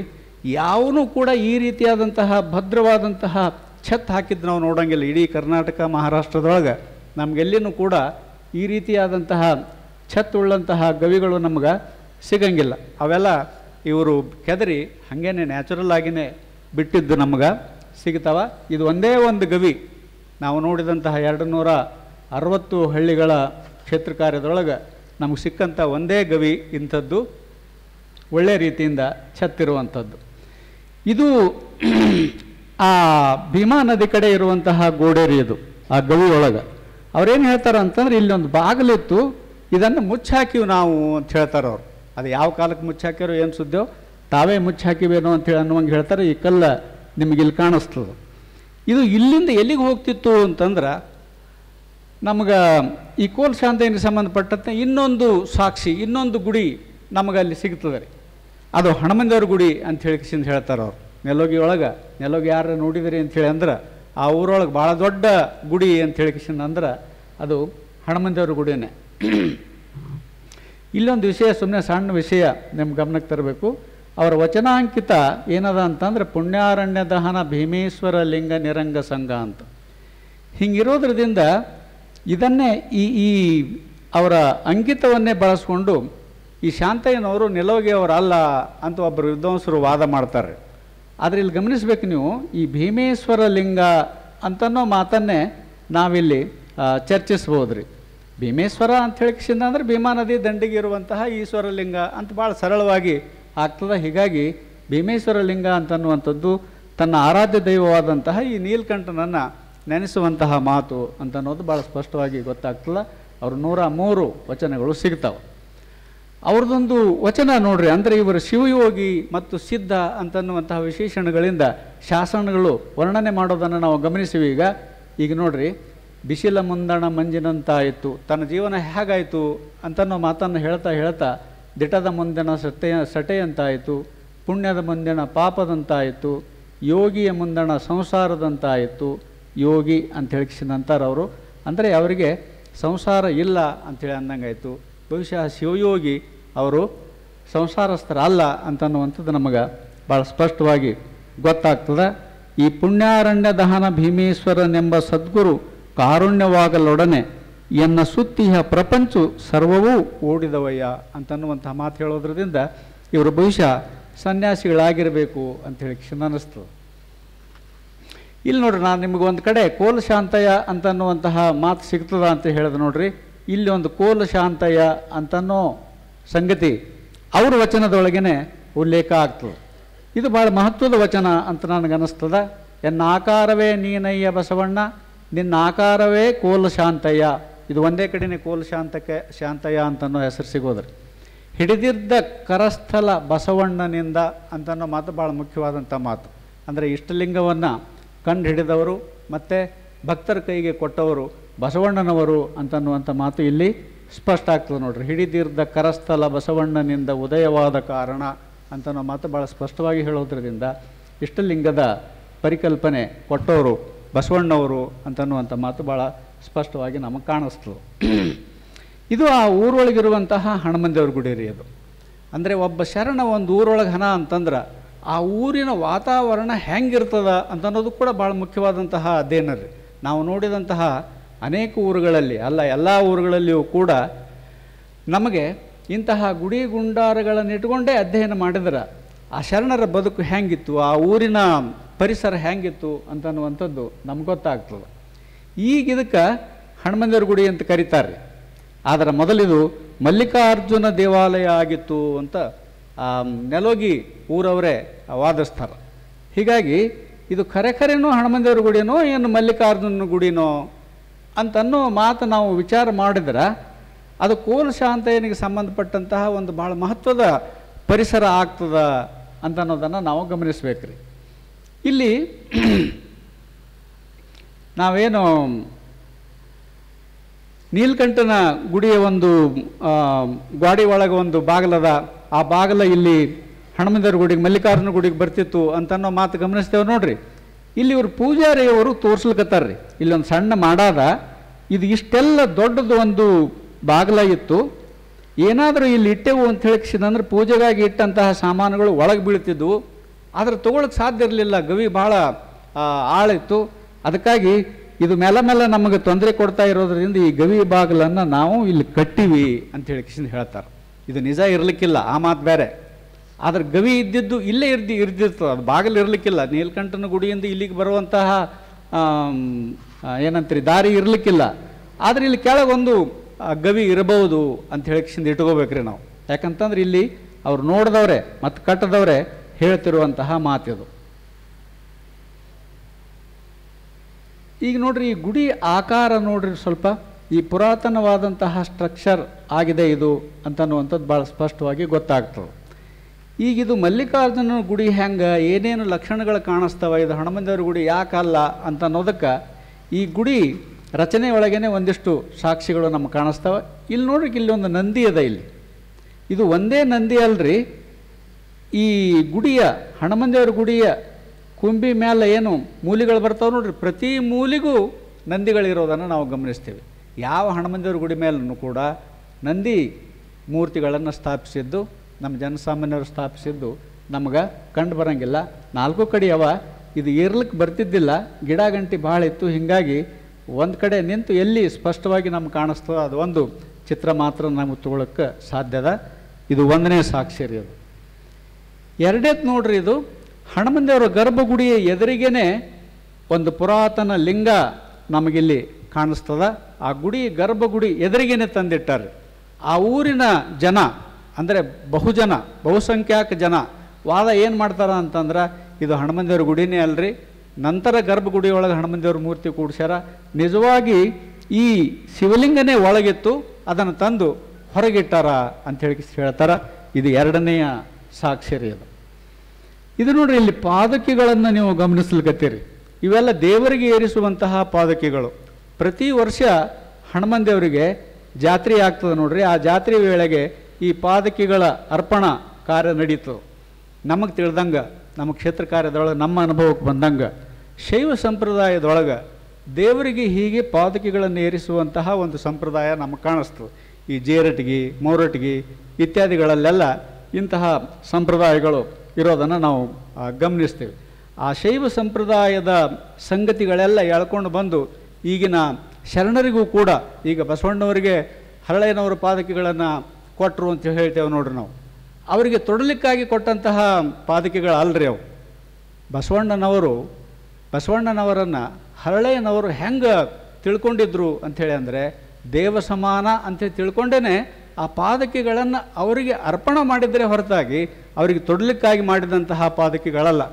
ಯಾವನು ಕೂಡ ಈ ರೀತಿಯಾದಂತಹ ಭದ್ರವಾದಂತಹ ಛತ್ ಹಾಕಿದ್ದು ನಾವು ನೋಡೋಂಗಿಲ್ಲ ಇಡೀ ಕರ್ನಾಟಕ ಮಹಾರಾಷ್ಟ್ರದೊಳಗೆ ನಮಗೆಲ್ಲಿನೂ ಕೂಡ ಈ ರೀತಿಯಾದಂತಹ ಛತ್ತುಳ್ಳಂತಹ ಗವಿಗಳು ನಮ್ಗೆ ಸಿಗಂಗಿಲ್ಲ ಅವೆಲ್ಲ ಇವರು ಕೆದರಿ ಹಾಗೇನೆ ನ್ಯಾಚುರಲ್ ಆಗಿನೇ ಬಿಟ್ಟಿದ್ದು ನಮ್ಗೆ ಸಿಗ್ತಾವ ಇದು ಒಂದೇ ಒಂದು ಗವಿ ನಾವು ನೋಡಿದಂತಹ ಎರಡು ನೂರ ಅರವತ್ತು ಹಳ್ಳಿಗಳ ಕ್ಷೇತ್ರ ಕಾರ್ಯದೊಳಗೆ ನಮಗೆ ಸಿಕ್ಕಂಥ ಒಂದೇ ಗವಿ ಇಂಥದ್ದು ಒಳ್ಳೆ ರೀತಿಯಿಂದ ಛತ್ತಿರುವಂಥದ್ದು ಇದು ಆ ಭೀಮಾ ನದಿ ಕಡೆ ಇರುವಂತಹ ಗೋಡೇರಿ ಇದು ಆ ಗವಿ ಒಳಗೆ ಅವ್ರೇನು ಹೇಳ್ತಾರೆ ಅಂತಂದ್ರೆ ಒಂದು ಬಾಗಿಲಿತ್ತು ಇದನ್ನು ಮುಚ್ಚಾಕಿವು ನಾವು ಅಂತ ಹೇಳ್ತಾರೆ ಅವರು ಅದು ಯಾವ ಕಾಲಕ್ಕೆ ಮುಚ್ಚಾಕ್ಯಾರೋ ಏನು ಸುದ್ದೋ ತಾವೇ ಮುಚ್ಚಾಕಿವೇನೋ ಅಂತೇಳಿ ಅನ್ನುವಂಗೆ ಹೇಳ್ತಾರೆ ಈ ಕಲ್ಲ ನಿಮಗೆ ಇಲ್ಲಿ ಕಾಣಿಸ್ತದೆ ಇದು ಇಲ್ಲಿಂದ ಎಲ್ಲಿಗೆ ಹೋಗ್ತಿತ್ತು ಅಂತಂದ್ರೆ ನಮ್ಗೆ ಈ ಕೋಲ್ ಶಾಂತಿಯನ್ನು ಸಂಬಂಧಪಟ್ಟಂತೆ ಇನ್ನೊಂದು ಸಾಕ್ಷಿ ಇನ್ನೊಂದು ಗುಡಿ ನಮಗೆ ಅಲ್ಲಿ ಸಿಗ್ತದೆ ರೀ ಅದು ಹಣಮಂದವ್ರ ಗುಡಿ ಅಂತ ಕಿಸಿಂದ ಹೇಳ್ತಾರೆ ಅವ್ರು ನೆಲೋಗಿ ಒಳಗೆ ನೆಲೋಗಿ ಯಾರು ನೋಡಿದಿರಿ ಅಂಥೇಳಿ ಅಂದ್ರೆ ಆ ಊರೊಳಗೆ ಭಾಳ ದೊಡ್ಡ ಗುಡಿ ಅಂತ ಹೇಳಿ ಕಿಸಿಂದ ಅಂದ್ರೆ ಅದು ಹಣಮಂದವ್ರ ಗುಡಿನೇ ಇಲ್ಲೊಂದು ವಿಷಯ ಸುಮ್ಮನೆ ಸಣ್ಣ ವಿಷಯ ನಿಮ್ಮ ಗಮನಕ್ಕೆ ತರಬೇಕು ಅವರ ವಚನಾಂಕಿತ ಏನದ ಅಂತಂದರೆ ಪುಣ್ಯಾರಣ್ಯ ದಹನ ಭೀಮೇಶ್ವರ ಲಿಂಗ ನಿರಂಗ ಸಂಘ ಅಂತ ಹಿಂಗಿರೋದ್ರದಿಂದ ಇದನ್ನೇ ಈ ಈ ಅವರ ಅಂಕಿತವನ್ನೇ ಬಳಸ್ಕೊಂಡು ಈ ಶಾಂತಯ್ಯನವರು ನಿಲೋಗಿ ಅಲ್ಲ ಅಂತ ಒಬ್ಬರು ವಿದ್ವಾಂಸರು ವಾದ ಮಾಡ್ತಾರೆ ಆದರೆ ಇಲ್ಲಿ ಗಮನಿಸಬೇಕು ನೀವು ಈ ಭೀಮೇಶ್ವರ ಲಿಂಗ ಅಂತನೋ ಮಾತನ್ನೇ ನಾವಿಲ್ಲಿ ಚರ್ಚಿಸ್ಬೋದ್ರಿ ಭೀಮೇಶ್ವರ ಅಂತ ಕ್ಷಿಂದ ಅಂದರೆ ಭೀಮಾ ನದಿ ದಂಡಿಗೆ ಇರುವಂತಹ ಈಶ್ವರಲಿಂಗ ಅಂತ ಭಾಳ ಸರಳವಾಗಿ ಆಗ್ತದೆ ಹೀಗಾಗಿ ಭೀಮೇಶ್ವರಲಿಂಗ ಅಂತನ್ನುವಂಥದ್ದು ತನ್ನ ಆರಾಧ್ಯ ದೈವವಾದಂತಹ ಈ ನೀಲ್ಕಂಠನನ್ನು ನೆನೆಸುವಂತಹ ಮಾತು ಅಂತನ್ನೋದು ಭಾಳ ಸ್ಪಷ್ಟವಾಗಿ ಗೊತ್ತಾಗ್ತಲ್ಲ ಅವರು ನೂರ ಮೂರು ವಚನಗಳು ಸಿಗ್ತಾವೆ ಅವ್ರದ್ದೊಂದು ವಚನ ನೋಡ್ರಿ ಅಂದರೆ ಇವರು ಶಿವಯೋಗಿ ಮತ್ತು ಸಿದ್ಧ ಅಂತನ್ನುವಂತಹ ವಿಶೇಷಣಗಳಿಂದ ಶಾಸನಗಳು ವರ್ಣನೆ ಮಾಡೋದನ್ನು ನಾವು ಗಮನಿಸಿವಿ ಈಗ ಈಗ ನೋಡ್ರಿ ಬಿಸಿಲ ಮುಂದಣ ಮಂಜಿನಂತಾಯಿತು ತನ್ನ ಜೀವನ ಹೇಗಾಯಿತು ಅಂತನೋ ಮಾತನ್ನು ಹೇಳ್ತಾ ಹೇಳ್ತಾ ದಿಟದ ಮುಂದಿನ ಸಟೆಯ ಸಟೆಯಂತಾಯಿತು ಪುಣ್ಯದ ಮುಂದಿನ ಪಾಪದಂತಾಯಿತು ಯೋಗಿಯ ಮುಂದಣ ಸಂಸಾರದಂತಾಯಿತು ಯೋಗಿ ಅಂತ ನಂತರ ಅವರು ಅಂದರೆ ಅವರಿಗೆ ಸಂಸಾರ ಇಲ್ಲ ಅಂಥೇಳಿ ಅಂದಂಗಾಯಿತು ಬಹುಶಃ ಶಿವಯೋಗಿ ಅವರು ಸಂಸಾರಸ್ಥರ ಅಲ್ಲ ಅಂತನ್ನುವಂಥದ್ದು ನಮಗೆ ಭಾಳ ಸ್ಪಷ್ಟವಾಗಿ ಗೊತ್ತಾಗ್ತದೆ ಈ ಪುಣ್ಯಾರಣ್ಯ ದಹನ ಭೀಮೇಶ್ವರನೆಂಬ ಸದ್ಗುರು ಕಾರುಣ್ಯವಾಗಲೊಡನೆ ಎನ್ನ ಸುತ್ತಿಹ ಪ್ರಪಂಚು ಸರ್ವವೂ ಓಡಿದವಯ್ಯ ಅಂತನ್ನುವಂತಹ ಮಾತು ಹೇಳೋದ್ರಿಂದ ಇವರು ಬಹುಶಃ ಸನ್ಯಾಸಿಗಳಾಗಿರಬೇಕು ಅಂತ ಹೇಳಿ ಅನ್ನಿಸ್ತದೆ ಇಲ್ಲಿ ನೋಡ್ರಿ ನಾನು ನಿಮಗೊಂದು ಕಡೆ ಕೋಲ ಶಾಂತಯ್ಯ ಅಂತನ್ನುವಂತಹ ಮಾತು ಸಿಗ್ತದ ಅಂತ ಹೇಳಿದೆ ನೋಡ್ರಿ ಇಲ್ಲಿ ಒಂದು ಕೋಲ ಶಾಂತಯ್ಯ ಅಂತನ್ನೋ ಸಂಗತಿ ಅವ್ರ ವಚನದೊಳಗೇನೆ ಉಲ್ಲೇಖ ಆಗ್ತದೆ ಇದು ಭಾಳ ಮಹತ್ವದ ವಚನ ಅಂತ ನನಗನ್ನಿಸ್ತದ ಎನ್ನ ಆಕಾರವೇ ನೀನಯ್ಯ ಬಸವಣ್ಣ ನಿನ್ನ ಆಕಾರವೇ ಕೋಲು ಶಾಂತಯ್ಯ ಇದು ಒಂದೇ ಕಡೆನೇ ಕೋಲು ಶಾಂತಕ್ಕೆ ಶಾಂತಯ್ಯ ಅಂತನೋ ಹೆಸರು ಸಿಗೋದ್ರಿ ಹಿಡಿದಿದ್ದ ಕರಸ್ಥಲ ಬಸವಣ್ಣನಿಂದ ಅಂತನೋ ಮಾತು ಭಾಳ ಮುಖ್ಯವಾದಂಥ ಮಾತು ಅಂದರೆ ಇಷ್ಟಲಿಂಗವನ್ನು ಕಂಡು ಹಿಡಿದವರು ಮತ್ತು ಭಕ್ತರ ಕೈಗೆ ಕೊಟ್ಟವರು ಬಸವಣ್ಣನವರು ಅಂತನ್ನುವಂಥ ಮಾತು ಇಲ್ಲಿ ಸ್ಪಷ್ಟ ಆಗ್ತದೆ ನೋಡ್ರಿ ಹಿಡಿದಿರ್ದ ಕರಸ್ಥಲ ಬಸವಣ್ಣನಿಂದ ಉದಯವಾದ ಕಾರಣ ಅಂತನೋ ಮಾತು ಭಾಳ ಸ್ಪಷ್ಟವಾಗಿ ಹೇಳೋದ್ರಿಂದ ಇಷ್ಟಲಿಂಗದ ಪರಿಕಲ್ಪನೆ ಕೊಟ್ಟವರು ಬಸವಣ್ಣವರು ಅಂತನ್ನುವಂಥ ಮಾತು ಭಾಳ ಸ್ಪಷ್ಟವಾಗಿ ನಮಗೆ ಕಾಣಿಸ್ತು ಇದು ಆ ಊರೊಳಗಿರುವಂತಹ ಹಣಮಂದೇವ್ರ ಗುಡಿ ರೀ ಅದು ಅಂದರೆ ಒಬ್ಬ ಶರಣ ಒಂದು ಊರೊಳಗೆ ಹಣ ಅಂತಂದ್ರೆ ಆ ಊರಿನ ವಾತಾವರಣ ಹೆಂಗಿರ್ತದ ಅಂತನ್ನೋದು ಕೂಡ ಭಾಳ ಮುಖ್ಯವಾದಂತಹ ಅಧ್ಯಯನ ರೀ ನಾವು ನೋಡಿದಂತಹ ಅನೇಕ ಊರುಗಳಲ್ಲಿ ಅಲ್ಲ ಎಲ್ಲ ಊರುಗಳಲ್ಲಿಯೂ ಕೂಡ ನಮಗೆ ಇಂತಹ ಗುಡಿ ಗುಂಡಾರಗಳನ್ನು ಇಟ್ಕೊಂಡೇ ಅಧ್ಯಯನ ಮಾಡಿದ್ರೆ ಆ ಶರಣರ ಬದುಕು ಹೆಂಗಿತ್ತು ಆ ಊರಿನ ಪರಿಸರ ಹೇಗಿತ್ತು ಅಂತನ್ನುವಂಥದ್ದು ನಮ್ಗೆ ಗೊತ್ತಾಗ್ತದೆ ಈಗ ಇದಕ್ಕೆ ಹಣಮಂದಿರ ಗುಡಿ ಅಂತ ಕರೀತಾರೆ ಆದರೆ ಮೊದಲಿದು ಮಲ್ಲಿಕಾರ್ಜುನ ದೇವಾಲಯ ಆಗಿತ್ತು ಅಂತ ನೆಲೋಗಿ ಊರವರೇ ವಾದಿಸ್ತಾರೆ ಹೀಗಾಗಿ ಇದು ಖರೆಖರೇನೋ ಹಣಮಂದಿರ ಗುಡಿನೋ ಏನು ಮಲ್ಲಿಕಾರ್ಜುನ ಗುಡಿನೋ ಅಂತನ್ನೋ ಮಾತು ನಾವು ವಿಚಾರ ಮಾಡಿದ್ರೆ ಅದು ಕೋಲ್ ಶಾಂತಯ್ಯನಿಗೆ ಸಂಬಂಧಪಟ್ಟಂತಹ ಒಂದು ಭಾಳ ಮಹತ್ವದ ಪರಿಸರ ಆಗ್ತದ ಅಂತನ್ನೋದನ್ನು ನಾವು ಗಮನಿಸ್ಬೇಕ್ರಿ ಇಲ್ಲಿ ನಾವೇನು ನೀಲ್ಕಂಠನ ಗುಡಿಯ ಒಂದು ಗ್ವಾಡಿ ಒಳಗೆ ಒಂದು ಬಾಗಲದ ಆ ಬಾಗಿಲ ಇಲ್ಲಿ ಹಣಮಂದರ ಗುಡಿಗೆ ಮಲ್ಲಿಕಾರ್ಜುನ ಗುಡಿಗೆ ಬರ್ತಿತ್ತು ಅಂತನ್ನೋ ಮಾತು ಗಮನಿಸ್ತೇವೆ ನೋಡ್ರಿ ಇಲ್ಲಿ ಇವರು ಪೂಜಾರಿಯವರು ತೋರ್ಸ್ಲಿಕ್ಕತ್ತಾರ್ರಿ ಇಲ್ಲೊಂದು ಸಣ್ಣ ಮಾಡಾದ ಇದು ಇಷ್ಟೆಲ್ಲ ದೊಡ್ಡದು ಒಂದು ಬಾಗಲ ಇತ್ತು ಏನಾದರೂ ಇಲ್ಲಿ ಇಟ್ಟೆವು ಅಂತ ಹೇಳಿಸಿದಂದ್ರೆ ಪೂಜೆಗಾಗಿ ಇಟ್ಟಂತಹ ಸಾಮಾನುಗಳು ಒಳಗೆ ಬೀಳ್ತಿದ್ವು ಆದರೆ ತಗೊಳಕ್ಕೆ ಸಾಧ್ಯ ಇರಲಿಲ್ಲ ಗವಿ ಭಾಳ ಆಳಿತ್ತು ಅದಕ್ಕಾಗಿ ಇದು ಮೇಲೆ ಮೇಲೆ ನಮಗೆ ತೊಂದರೆ ಕೊಡ್ತಾ ಇರೋದ್ರಿಂದ ಈ ಗವಿ ಬಾಗಿಲನ್ನು ನಾವು ಇಲ್ಲಿ ಕಟ್ಟಿವಿ ಅಂತ ಹೇಳಿ ಹೇಳ್ತಾರೆ ಇದು ನಿಜ ಇರಲಿಕ್ಕಿಲ್ಲ ಆ ಮಾತು ಬೇರೆ ಆದರೆ ಗವಿ ಇದ್ದಿದ್ದು ಇಲ್ಲೇ ಇರ್ದಿ ಇರ್ದಿರ್ತದೆ ಅದು ಬಾಗಿಲು ಇರಲಿಕ್ಕಿಲ್ಲ ನೀಲ್ಕಂಠನ ಗುಡಿಯಿಂದ ಇಲ್ಲಿಗೆ ಬರುವಂತಹ ಏನಂತೀರಿ ದಾರಿ ಇರಲಿಕ್ಕಿಲ್ಲ ಆದರೆ ಇಲ್ಲಿ ಕೆಳಗೊಂದು ಗವಿ ಇರಬಹುದು ಅಂತ ಹೇಳಿ ಕಿಶಿಂದ ಇಟ್ಕೋಬೇಕ್ರಿ ನಾವು ಯಾಕಂತಂದ್ರೆ ಇಲ್ಲಿ ಅವ್ರು ನೋಡಿದವ್ರೆ ಮತ್ತು ಕಟ್ಟದವ್ರೆ ಹೇಳ್ತಿರುವಂತಹ ಮಾತಿದು ಈಗ ನೋಡ್ರಿ ಈ ಗುಡಿ ಆಕಾರ ನೋಡ್ರಿ ಸ್ವಲ್ಪ ಈ ಪುರಾತನವಾದಂತಹ ಸ್ಟ್ರಕ್ಚರ್ ಆಗಿದೆ ಇದು ಅಂತನ್ನುವಂಥದ್ದು ಭಾಳ ಸ್ಪಷ್ಟವಾಗಿ ಗೊತ್ತಾಗ್ತದೆ ಈಗ ಇದು ಮಲ್ಲಿಕಾರ್ಜುನ ಗುಡಿ ಹೆಂಗೆ ಏನೇನು ಲಕ್ಷಣಗಳು ಕಾಣಿಸ್ತವೆ ಇದು ಹಣಮಂದೇವ್ರ ಗುಡಿ ಯಾಕಲ್ಲ ಅಂತ ಅನ್ನೋದಕ್ಕೆ ಈ ಗುಡಿ ರಚನೆ ಒಳಗೇನೆ ಒಂದಿಷ್ಟು ಸಾಕ್ಷಿಗಳು ನಮ್ಗೆ ಕಾಣಿಸ್ತವೆ ಇಲ್ಲಿ ನೋಡ್ರಿ ಇಲ್ಲಿ ಒಂದು ನಂದಿ ಅದ ಇಲ್ಲಿ ಇದು ಒಂದೇ ನಂದಿ ಅಲ್ರಿ ಈ ಗುಡಿಯ ಹಣಮಂದೇವ್ರ ಗುಡಿಯ ಕುಂಬಿ ಮೇಲೆ ಏನು ಮೂಲಿಗಳು ಬರ್ತಾವೆ ನೋಡ್ರಿ ಪ್ರತಿ ಮೂಲಿಗೂ ನಂದಿಗಳಿರೋದನ್ನು ನಾವು ಗಮನಿಸ್ತೇವೆ ಯಾವ ಹಣಮಂದೇವ್ರ ಗುಡಿ ಮೇಲೂ ಕೂಡ ನಂದಿ ಮೂರ್ತಿಗಳನ್ನು ಸ್ಥಾಪಿಸಿದ್ದು ನಮ್ಮ ಜನಸಾಮಾನ್ಯರು ಸ್ಥಾಪಿಸಿದ್ದು ನಮಗೆ ಕಂಡು ಬರೋಂಗಿಲ್ಲ ನಾಲ್ಕು ಕಡೆ ಅವ ಇದು ಏರ್ಲಿಕ್ಕೆ ಬರ್ತಿದ್ದಿಲ್ಲ ಗಿಡ ಗಂಟಿ ಭಾಳ ಇತ್ತು ಹೀಗಾಗಿ ಒಂದು ಕಡೆ ನಿಂತು ಎಲ್ಲಿ ಸ್ಪಷ್ಟವಾಗಿ ನಮ್ಗೆ ಕಾಣಿಸ್ತದೆ ಅದು ಒಂದು ಚಿತ್ರ ಮಾತ್ರ ನಮಗೆ ತಗೊಳ್ಳೋಕ್ಕೆ ಸಾಧ್ಯದ ಇದು ಒಂದನೇ ಸಾಕ್ಷಿ ಅದು ಎರಡೇತ್ ನೋಡ್ರಿ ಇದು ಹಣಮಂದೇವರ ಗರ್ಭಗುಡಿಯ ಎದುರಿಗೇನೆ ಒಂದು ಪುರಾತನ ಲಿಂಗ ನಮಗಿಲ್ಲಿ ಕಾಣಿಸ್ತದ ಆ ಗುಡಿ ಗರ್ಭಗುಡಿ ಎದುರಿಗೇನೆ ತಂದಿಟ್ಟಾರೆ ಆ ಊರಿನ ಜನ ಅಂದರೆ ಬಹುಜನ ಬಹುಸಂಖ್ಯಾಕ ಜನ ವಾದ ಏನು ಮಾಡ್ತಾರ ಅಂತಂದ್ರೆ ಇದು ಹಣಮಂದೇವ್ರ ಗುಡಿನೇ ಅಲ್ರಿ ನಂತರ ಗರ್ಭಗುಡಿಯೊಳಗೆ ಹಣಮಂದೇವ್ರ ಮೂರ್ತಿ ಕೂಡಿಸ್ಯಾರ ನಿಜವಾಗಿ ಈ ಶಿವಲಿಂಗನೇ ಒಳಗಿತ್ತು ಅದನ್ನು ತಂದು ಹೊರಗಿಟ್ಟಾರ ಅಂತ ಹೇಳಿ ಹೇಳ್ತಾರೆ ಇದು ಎರಡನೆಯ ಸಾಕ್ಷರಿ ಇದು ನೋಡ್ರಿ ಇಲ್ಲಿ ಪಾದಕಿಗಳನ್ನು ನೀವು ಗಮನಿಸ್ಲಿಕ್ಕತ್ತೀರಿ ಇವೆಲ್ಲ ದೇವರಿಗೆ ಏರಿಸುವಂತಹ ಪಾದಕಿಗಳು ಪ್ರತಿ ವರ್ಷ ಹನುಮನ್ ದೇವರಿಗೆ ಜಾತ್ರೆ ಆಗ್ತದೆ ನೋಡ್ರಿ ಆ ಜಾತ್ರೆ ವೇಳೆಗೆ ಈ ಪಾದಕಿಗಳ ಅರ್ಪಣಾ ಕಾರ್ಯ ನಡೀತದೆ ನಮಗೆ ತಿಳಿದಂಗೆ ನಮ್ಮ ಕ್ಷೇತ್ರ ಕಾರ್ಯದೊಳಗೆ ನಮ್ಮ ಅನುಭವಕ್ಕೆ ಬಂದಂಗೆ ಶೈವ ಸಂಪ್ರದಾಯದೊಳಗೆ ದೇವರಿಗೆ ಹೀಗೆ ಪಾದಕಿಗಳನ್ನು ಏರಿಸುವಂತಹ ಒಂದು ಸಂಪ್ರದಾಯ ನಮಗೆ ಕಾಣಿಸ್ತದೆ ಈ ಜೇರಟಗಿ ಮೋರಟಗಿ ಇತ್ಯಾದಿಗಳಲ್ಲೆಲ್ಲ ಇಂತಹ ಸಂಪ್ರದಾಯಗಳು ಇರೋದನ್ನು ನಾವು ಗಮನಿಸ್ತೇವೆ ಆ ಶೈವ ಸಂಪ್ರದಾಯದ ಸಂಗತಿಗಳೆಲ್ಲ ಎಳ್ಕೊಂಡು ಬಂದು ಈಗಿನ ಶರಣರಿಗೂ ಕೂಡ ಈಗ ಬಸವಣ್ಣವರಿಗೆ ಹರಳೆಯನವರ ಪಾದಕಿಗಳನ್ನು ಕೊಟ್ಟರು ಅಂತ ಹೇಳ್ತೇವೆ ನೋಡ್ರಿ ನಾವು ಅವರಿಗೆ ತೊಡಲಿಕ್ಕಾಗಿ ಕೊಟ್ಟಂತಹ ಅಲ್ಲರಿ ಅವು ಬಸವಣ್ಣನವರು ಬಸವಣ್ಣನವರನ್ನು ಹರಳೆಯನವರು ಹೆಂಗೆ ತಿಳ್ಕೊಂಡಿದ್ರು ಅಂಥೇಳಿ ಅಂದರೆ ದೇವ ಸಮಾನ ಅಂತ ತಿಳ್ಕೊಂಡೇ ಆ ಪಾದಕಿಗಳನ್ನು ಅವರಿಗೆ ಅರ್ಪಣೆ ಮಾಡಿದರೆ ಹೊರತಾಗಿ ಅವರಿಗೆ ತೊಡಲಿಕ್ಕಾಗಿ ಮಾಡಿದಂತಹ ಪಾದಕಿಗಳಲ್ಲ